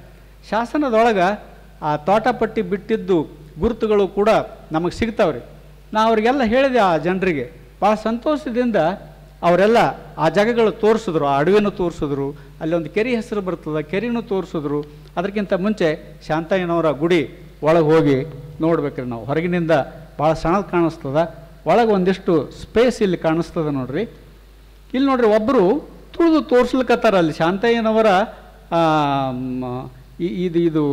ಶಾಸನದೊಳಗೆ ಆ ಪಟ್ಟಿ ಬಿಟ್ಟಿದ್ದು ಗುರುತುಗಳು ಕೂಡ ನಮಗೆ ಸಿಗ್ತಾವ್ರಿ ನಾ ಅವರಿಗೆಲ್ಲ ಹೇಳಿದೆ ಆ ಜನರಿಗೆ ಭಾಳ ಸಂತೋಷದಿಂದ ಅವರೆಲ್ಲ ಆ ಜಾಗಗಳು ತೋರಿಸಿದ್ರು ಆ ಅಡುವೆನೂ ತೋರಿಸಿದ್ರು ಅಲ್ಲಿ ಒಂದು ಕೆರೆ ಹೆಸರು ಬರ್ತದೆ ಕೆರೆನೂ ತೋರಿಸಿದ್ರು ಅದಕ್ಕಿಂತ ಮುಂಚೆ ಶಾಂತಯ್ಯನವರ ಗುಡಿ ಒಳಗೆ ಹೋಗಿ ನೋಡ್ಬೇಕ್ರಿ ನಾವು ಹೊರಗಿನಿಂದ ಭಾಳ ಸಣ್ಣ ಕಾಣಿಸ್ತದ ಒಳಗೆ ಒಂದಿಷ್ಟು ಸ್ಪೇಸ್ ಇಲ್ಲಿ ಕಾಣಿಸ್ತದೆ ನೋಡ್ರಿ ಇಲ್ಲಿ ನೋಡ್ರಿ ಒಬ್ಬರು ತುಳಿದು ತೋರಿಸ್ಲಿಕ್ಕತ್ತಾರ ಅಲ್ಲಿ ಶಾಂತಯ್ಯನವರ ಇದು ಇದು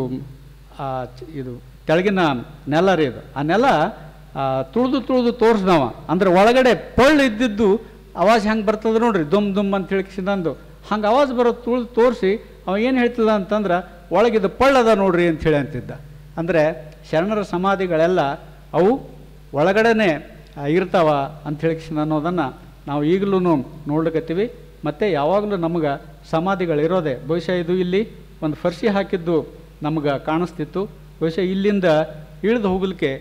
ಇದು ಕೆಳಗಿನ ನೆಲ ರೀ ಇದು ಆ ನೆಲ ತುಳಿದು ತುಳಿದು ತೋರಿಸ್ದವ ಅಂದ್ರೆ ಒಳಗಡೆ ಪಳ್ಳು ಇದ್ದಿದ್ದು ಆವಾಜ್ ಹೆಂಗೆ ಬರ್ತದೆ ನೋಡ್ರಿ ದುಮ್ ದುಮ್ ಅಂತ ಹೇಳಿ ಹಂಗೆ ಆವಾಜ್ ಬರೋದು ತುಳಿದು ತೋರಿಸಿ ಅವ ಏನು ಹೇಳ್ತಿಲ್ಲ ಅಂತಂದ್ರೆ ಒಳಗಿದ್ದು ಪಳ್ಳದ ನೋಡ್ರಿ ಅಂತ ಹೇಳಿ ಅಂತಿದ್ದ ಅಂದರೆ ಶರಣರ ಸಮಾಧಿಗಳೆಲ್ಲ ಅವು ಒಳಗಡೆ ಇರ್ತಾವ ಅಂತ ಹೇಳಿ ಅನ್ನೋದನ್ನು ನಾವು ಈಗಲೂ ನೋಡ್ಲಿಕ್ಕತ್ತೀವಿ ಮತ್ತು ಯಾವಾಗಲೂ ನಮ್ಗೆ ಸಮಾಧಿಗಳಿರೋದೆ ಬಹುಶಃ ಇದು ಇಲ್ಲಿ ಒಂದು ಫರ್ಸಿ ಹಾಕಿದ್ದು ನಮ್ಗೆ ಕಾಣಿಸ್ತಿತ್ತು ಬಹುಶಃ ಇಲ್ಲಿಂದ ಇಳಿದು ಹೋಗಲಿಕ್ಕೆ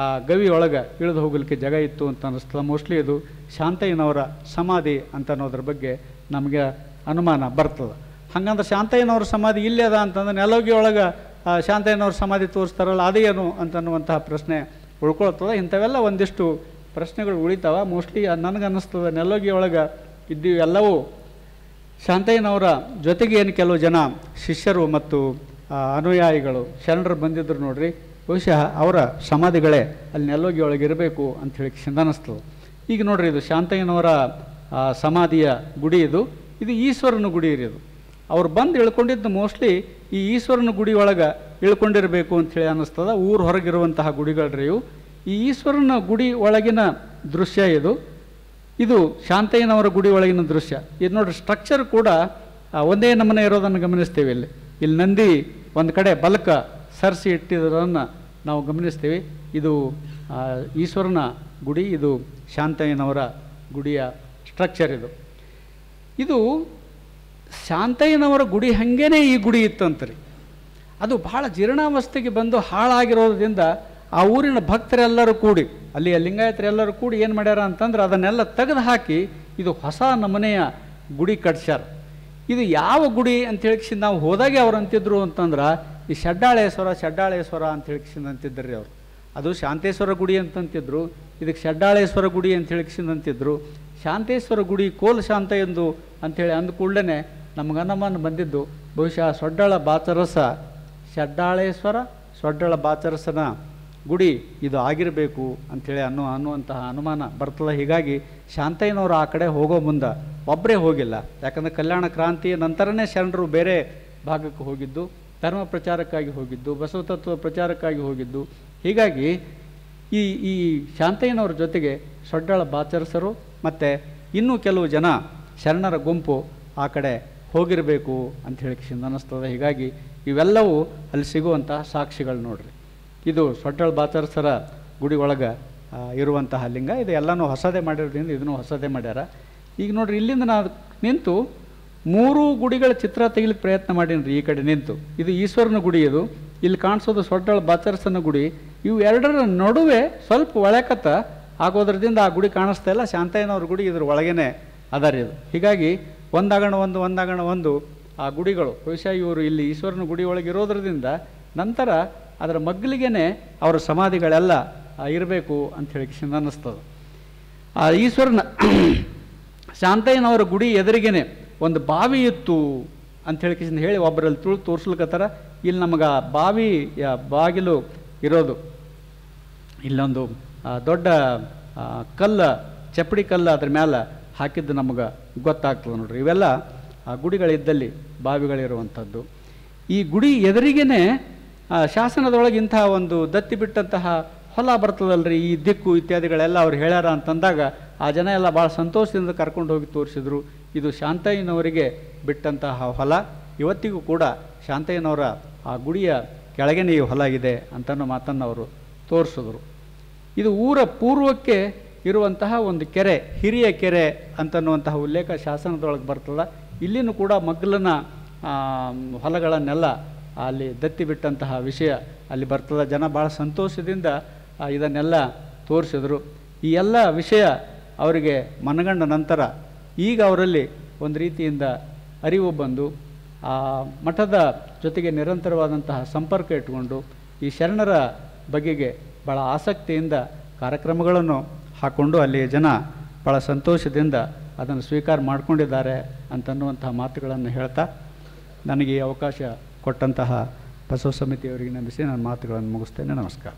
ಆ ಗವಿ ಒಳಗೆ ಇಳಿದು ಹೋಗಲಿಕ್ಕೆ ಜಾಗ ಇತ್ತು ಅಂತ ಅನ್ನಿಸ್ತದೆ ಮೋಸ್ಟ್ಲಿ ಇದು ಶಾಂತಯ್ಯನವರ ಸಮಾಧಿ ಅಂತ ಅನ್ನೋದ್ರ ಬಗ್ಗೆ ನಮಗೆ ಅನುಮಾನ ಬರ್ತದೆ ಹಾಗಂದ್ರೆ ಶಾಂತಯ್ಯನವ್ರ ಸಮಾಧಿ ಇಲ್ಲೇ ಅದ ಅಂತಂದ್ರೆ ನೆಲೋಗಿ ಒಳಗೆ ಶಾಂತಯ್ಯನವ್ರ ಸಮಾಧಿ ತೋರಿಸ್ತಾರಲ್ಲ ಅದೇನು ಅಂತನ್ನುವಂತಹ ಪ್ರಶ್ನೆ ಉಳ್ಕೊಳ್ತದೆ ಇಂಥವೆಲ್ಲ ಒಂದಿಷ್ಟು ಪ್ರಶ್ನೆಗಳು ಉಳಿತಾವ ಮೋಸ್ಟ್ಲಿ ನನಗೆ ನೆಲೋಗಿ ಒಳಗೆ ಇದ್ದು ಶಾಂತಯ್ಯನವರ ಜೊತೆಗೆ ಏನು ಕೆಲವು ಜನ ಶಿಷ್ಯರು ಮತ್ತು ಅನುಯಾಯಿಗಳು ಶರಣರು ಬಂದಿದ್ದರು ನೋಡ್ರಿ ಬಹುಶಃ ಅವರ ಸಮಾಧಿಗಳೇ ಅಲ್ಲಿ ನೆಲ್ಲೋಗಿ ಒಳಗಿರಬೇಕು ಅಂತ ಹೇಳಿ ಚಿಂತನಿಸ್ತದೆ ಈಗ ನೋಡ್ರಿ ಇದು ಶಾಂತಯ್ಯನವರ ಸಮಾಧಿಯ ಗುಡಿ ಇದು ಇದು ಈಶ್ವರನ ಗುಡಿ ಇರೋದು ಅವ್ರು ಬಂದು ಇಳ್ಕೊಂಡಿದ್ದು ಮೋಸ್ಟ್ಲಿ ಈ ಈಶ್ವರನ ಗುಡಿ ಒಳಗೆ ಇಳ್ಕೊಂಡಿರಬೇಕು ಅಂಥೇಳಿ ಅನ್ನಿಸ್ತದ ಊರು ಹೊರಗಿರುವಂತಹ ಗುಡಿಗಳ್ರಿ ಇವು ಈ ಈಶ್ವರನ ಗುಡಿ ಒಳಗಿನ ದೃಶ್ಯ ಇದು ಇದು ಶಾಂತಯ್ಯನವರ ಗುಡಿ ಒಳಗಿನ ದೃಶ್ಯ ಇದು ನೋಡ್ರಿ ಸ್ಟ್ರಕ್ಚರ್ ಕೂಡ ಒಂದೇ ನಮ್ಮನೆ ಇರೋದನ್ನು ಗಮನಿಸ್ತೇವೆ ಇಲ್ಲಿ ಇಲ್ಲಿ ನಂದಿ ಒಂದು ಕಡೆ ಬಲಕ ಸರಿಸಿ ಇಟ್ಟಿರೋದನ್ನು ನಾವು ಗಮನಿಸ್ತೇವೆ ಇದು ಈಶ್ವರನ ಗುಡಿ ಇದು ಶಾಂತಯ್ಯನವರ ಗುಡಿಯ ಸ್ಟ್ರಕ್ಚರ್ ಇದು ಇದು ಶಾಂತಯ್ಯನವರ ಗುಡಿ ಹಾಗೇನೆ ಈ ಗುಡಿ ರೀ ಅದು ಬಹಳ ಜೀರ್ಣಾವಸ್ಥೆಗೆ ಬಂದು ಹಾಳಾಗಿರೋದ್ರಿಂದ ಆ ಊರಿನ ಭಕ್ತರೆಲ್ಲರೂ ಕೂಡಿ ಅಲ್ಲಿಯ ಎಲ್ಲರೂ ಕೂಡಿ ಏನು ಮಾಡ್ಯಾರ ಅಂತಂದ್ರೆ ಅದನ್ನೆಲ್ಲ ತೆಗೆದು ಹಾಕಿ ಇದು ಹೊಸ ನಮನೆಯ ಗುಡಿ ಕಟ್ಸ್ಯಾರ ಇದು ಯಾವ ಗುಡಿ ಅಂತ ಹೇಳಿಕ್ಷಿ ನಾವು ಹೋದಾಗೆ ಅವ್ರು ಅಂತಿದ್ರು ಅಂತಂದ್ರೆ ಈ ಷಡ್ಡಾಳೇಶ್ವರ ಶಡ್ಡಾಳೇಶ್ವರ ಅಂತ ಹೇಳಿಕ್ಷಿಂದ ರೀ ಅವರು ಅದು ಶಾಂತೇಶ್ವರ ಗುಡಿ ಅಂತಂತಿದ್ರು ಇದಕ್ಕೆ ಶಡ್ಡಾಳೇಶ್ವರ ಗುಡಿ ಅಂತ ಹೇಳಿ ಅಂತಿದ್ರು ಶಾಂತೇಶ್ವರ ಗುಡಿ ಕೋಲ್ ಶಾಂತ ಎಂದು ಅಂಥೇಳಿ ಅಂದ ಕೂಡಲೇ ನಮ್ಗೆ ಬಂದಿದ್ದು ಬಹುಶಃ ಸೊಡ್ಡಾಳ ಬಾಚರಸ ಷಡ್ಡಾಳೇಶ್ವರ ಸೊಡ್ಡಾಳ ಬಾಚರಸನ ಗುಡಿ ಇದು ಆಗಿರಬೇಕು ಅಂಥೇಳಿ ಅನ್ನೋ ಅನ್ನುವಂತಹ ಅನುಮಾನ ಬರ್ತದೆ ಹೀಗಾಗಿ ಶಾಂತಯ್ಯನವರು ಆ ಕಡೆ ಹೋಗೋ ಮುಂದೆ ಒಬ್ಬರೇ ಹೋಗಿಲ್ಲ ಯಾಕಂದರೆ ಕಲ್ಯಾಣ ಕ್ರಾಂತಿಯ ನಂತರನೇ ಶರಣರು ಬೇರೆ ಭಾಗಕ್ಕೆ ಹೋಗಿದ್ದು ಧರ್ಮ ಪ್ರಚಾರಕ್ಕಾಗಿ ಹೋಗಿದ್ದು ಬಸವ ತತ್ವ ಪ್ರಚಾರಕ್ಕಾಗಿ ಹೋಗಿದ್ದು ಹೀಗಾಗಿ ಈ ಈ ಶಾಂತಯ್ಯನವರ ಜೊತೆಗೆ ಸೊಡ್ಡಳ ಬಾಚರಸರು ಮತ್ತು ಇನ್ನೂ ಕೆಲವು ಜನ ಶರಣರ ಗುಂಪು ಆ ಕಡೆ ಹೋಗಿರಬೇಕು ಅಂತ ಹೇಳಿ ಅನ್ನಿಸ್ತದೆ ಹೀಗಾಗಿ ಇವೆಲ್ಲವೂ ಅಲ್ಲಿ ಸಿಗುವಂತಹ ಸಾಕ್ಷಿಗಳು ನೋಡ್ರಿ ಇದು ಸೊಟ್ಟಳ ಬಾಚರಸರ ಗುಡಿ ಒಳಗೆ ಇರುವಂತಹ ಲಿಂಗ ಇದು ಎಲ್ಲನೂ ಹೊಸದೇ ಮಾಡಿರೋದ್ರಿಂದ ಇದನ್ನು ಹೊಸದೇ ಮಾಡ್ಯಾರ ಈಗ ನೋಡ್ರಿ ಇಲ್ಲಿಂದ ನಾನು ನಿಂತು ಮೂರು ಗುಡಿಗಳ ಚಿತ್ರ ತೆಗಿಲಿಕ್ಕೆ ಪ್ರಯತ್ನ ಮಾಡೀನಿ ಈ ಕಡೆ ನಿಂತು ಇದು ಈಶ್ವರನ ಗುಡಿ ಇದು ಇಲ್ಲಿ ಕಾಣಿಸೋದು ಸೊಟ್ಟಳ ಬಾಚರಸನ ಗುಡಿ ಇವು ಎರಡರ ನಡುವೆ ಸ್ವಲ್ಪ ಒಳಕತ್ತ ಆಗೋದ್ರದಿಂದ ಆ ಗುಡಿ ಕಾಣಿಸ್ತಾ ಇಲ್ಲ ಶಾಂತಯ್ಯನವ್ರ ಗುಡಿ ಇದ್ರ ಒಳಗೇನೆ ಅದಾರಿ ಇದು ಹೀಗಾಗಿ ಒಂದಾಗಣ ಒಂದು ಒಂದಾಗಣ ಒಂದು ಆ ಗುಡಿಗಳು ಬಹುಶಃ ಇವರು ಇಲ್ಲಿ ಈಶ್ವರನ ಗುಡಿ ಒಳಗಿರೋದ್ರಿಂದ ನಂತರ ಅದರ ಮಗ್ಗಲಿಗೇ ಅವರ ಸಮಾಧಿಗಳೆಲ್ಲ ಇರಬೇಕು ಅಂಥೇಳಿ ಅನ್ನಿಸ್ತದೆ ಆ ಈಶ್ವರನ ಶಾಂತಯ್ಯನವರ ಗುಡಿ ಎದುರಿಗೇನೆ ಒಂದು ಬಾವಿ ಇತ್ತು ಅಂಥೇಳಿ ಕೃಷ್ಣ ಹೇಳಿ ಒಬ್ಬರಲ್ಲಿ ತುಳು ತೋರಿಸ್ಲಿಕ್ಕತ್ತಾರ ಇಲ್ಲಿ ನಮಗೆ ಬಾವಿ ಬಾಗಿಲು ಇರೋದು ಇಲ್ಲೊಂದು ದೊಡ್ಡ ಕಲ್ಲ ಚಪ್ಪಡಿ ಕಲ್ಲು ಅದ್ರ ಮೇಲೆ ಹಾಕಿದ್ದು ನಮಗೆ ಗೊತ್ತಾಗ್ತದೆ ನೋಡ್ರಿ ಇವೆಲ್ಲ ಆ ಗುಡಿಗಳಿದ್ದಲ್ಲಿ ಬಾವಿಗಳಿರುವಂಥದ್ದು ಈ ಗುಡಿ ಎದುರಿಗೇ ಶಾಸನದೊಳಗೆ ಇಂತಹ ಒಂದು ದತ್ತಿ ಬಿಟ್ಟಂತಹ ಹೊಲ ಬರ್ತದಲ್ರಿ ಈ ದಿಕ್ಕು ಇತ್ಯಾದಿಗಳೆಲ್ಲ ಅವ್ರು ಹೇಳ್ಯಾರ ಅಂತಂದಾಗ ಆ ಜನ ಎಲ್ಲ ಭಾಳ ಸಂತೋಷದಿಂದ ಕರ್ಕೊಂಡು ಹೋಗಿ ತೋರಿಸಿದ್ರು ಇದು ಶಾಂತಯ್ಯನವರಿಗೆ ಬಿಟ್ಟಂತಹ ಹೊಲ ಇವತ್ತಿಗೂ ಕೂಡ ಶಾಂತಯ್ಯನವರ ಆ ಗುಡಿಯ ಕೆಳಗೇನೆ ಈ ಹೊಲ ಇದೆ ಅಂತನೋ ಮಾತನ್ನು ಅವರು ತೋರಿಸಿದ್ರು ಇದು ಊರ ಪೂರ್ವಕ್ಕೆ ಇರುವಂತಹ ಒಂದು ಕೆರೆ ಹಿರಿಯ ಕೆರೆ ಅಂತನ್ನುವಂತಹ ಉಲ್ಲೇಖ ಶಾಸನದೊಳಗೆ ಬರ್ತದ ಇಲ್ಲಿನೂ ಕೂಡ ಮಗ್ಲನ ಹೊಲಗಳನ್ನೆಲ್ಲ ಅಲ್ಲಿ ದತ್ತಿ ಬಿಟ್ಟಂತಹ ವಿಷಯ ಅಲ್ಲಿ ಬರ್ತದ ಜನ ಭಾಳ ಸಂತೋಷದಿಂದ ಇದನ್ನೆಲ್ಲ ತೋರಿಸಿದರು ಈ ಎಲ್ಲ ವಿಷಯ ಅವರಿಗೆ ಮನಗಂಡ ನಂತರ ಈಗ ಅವರಲ್ಲಿ ಒಂದು ರೀತಿಯಿಂದ ಅರಿವು ಬಂದು ಆ ಮಠದ ಜೊತೆಗೆ ನಿರಂತರವಾದಂತಹ ಸಂಪರ್ಕ ಇಟ್ಕೊಂಡು ಈ ಶರಣರ ಬಗೆಗೆ ಭಾಳ ಆಸಕ್ತಿಯಿಂದ ಕಾರ್ಯಕ್ರಮಗಳನ್ನು ಹಾಕ್ಕೊಂಡು ಅಲ್ಲಿ ಜನ ಭಾಳ ಸಂತೋಷದಿಂದ ಅದನ್ನು ಸ್ವೀಕಾರ ಮಾಡಿಕೊಂಡಿದ್ದಾರೆ ಅಂತನ್ನುವಂತಹ ಮಾತುಗಳನ್ನು ಹೇಳ್ತಾ ನನಗೆ ಈ ಅವಕಾಶ ಕೊಟ್ಟಂತಹ ಬಸವ ಸಮಿತಿಯವರಿಗೆ ನಂಬಿಸಿ ನಾನು ಮಾತುಗಳನ್ನು ಮುಗಿಸ್ತೇನೆ ನಮಸ್ಕಾರ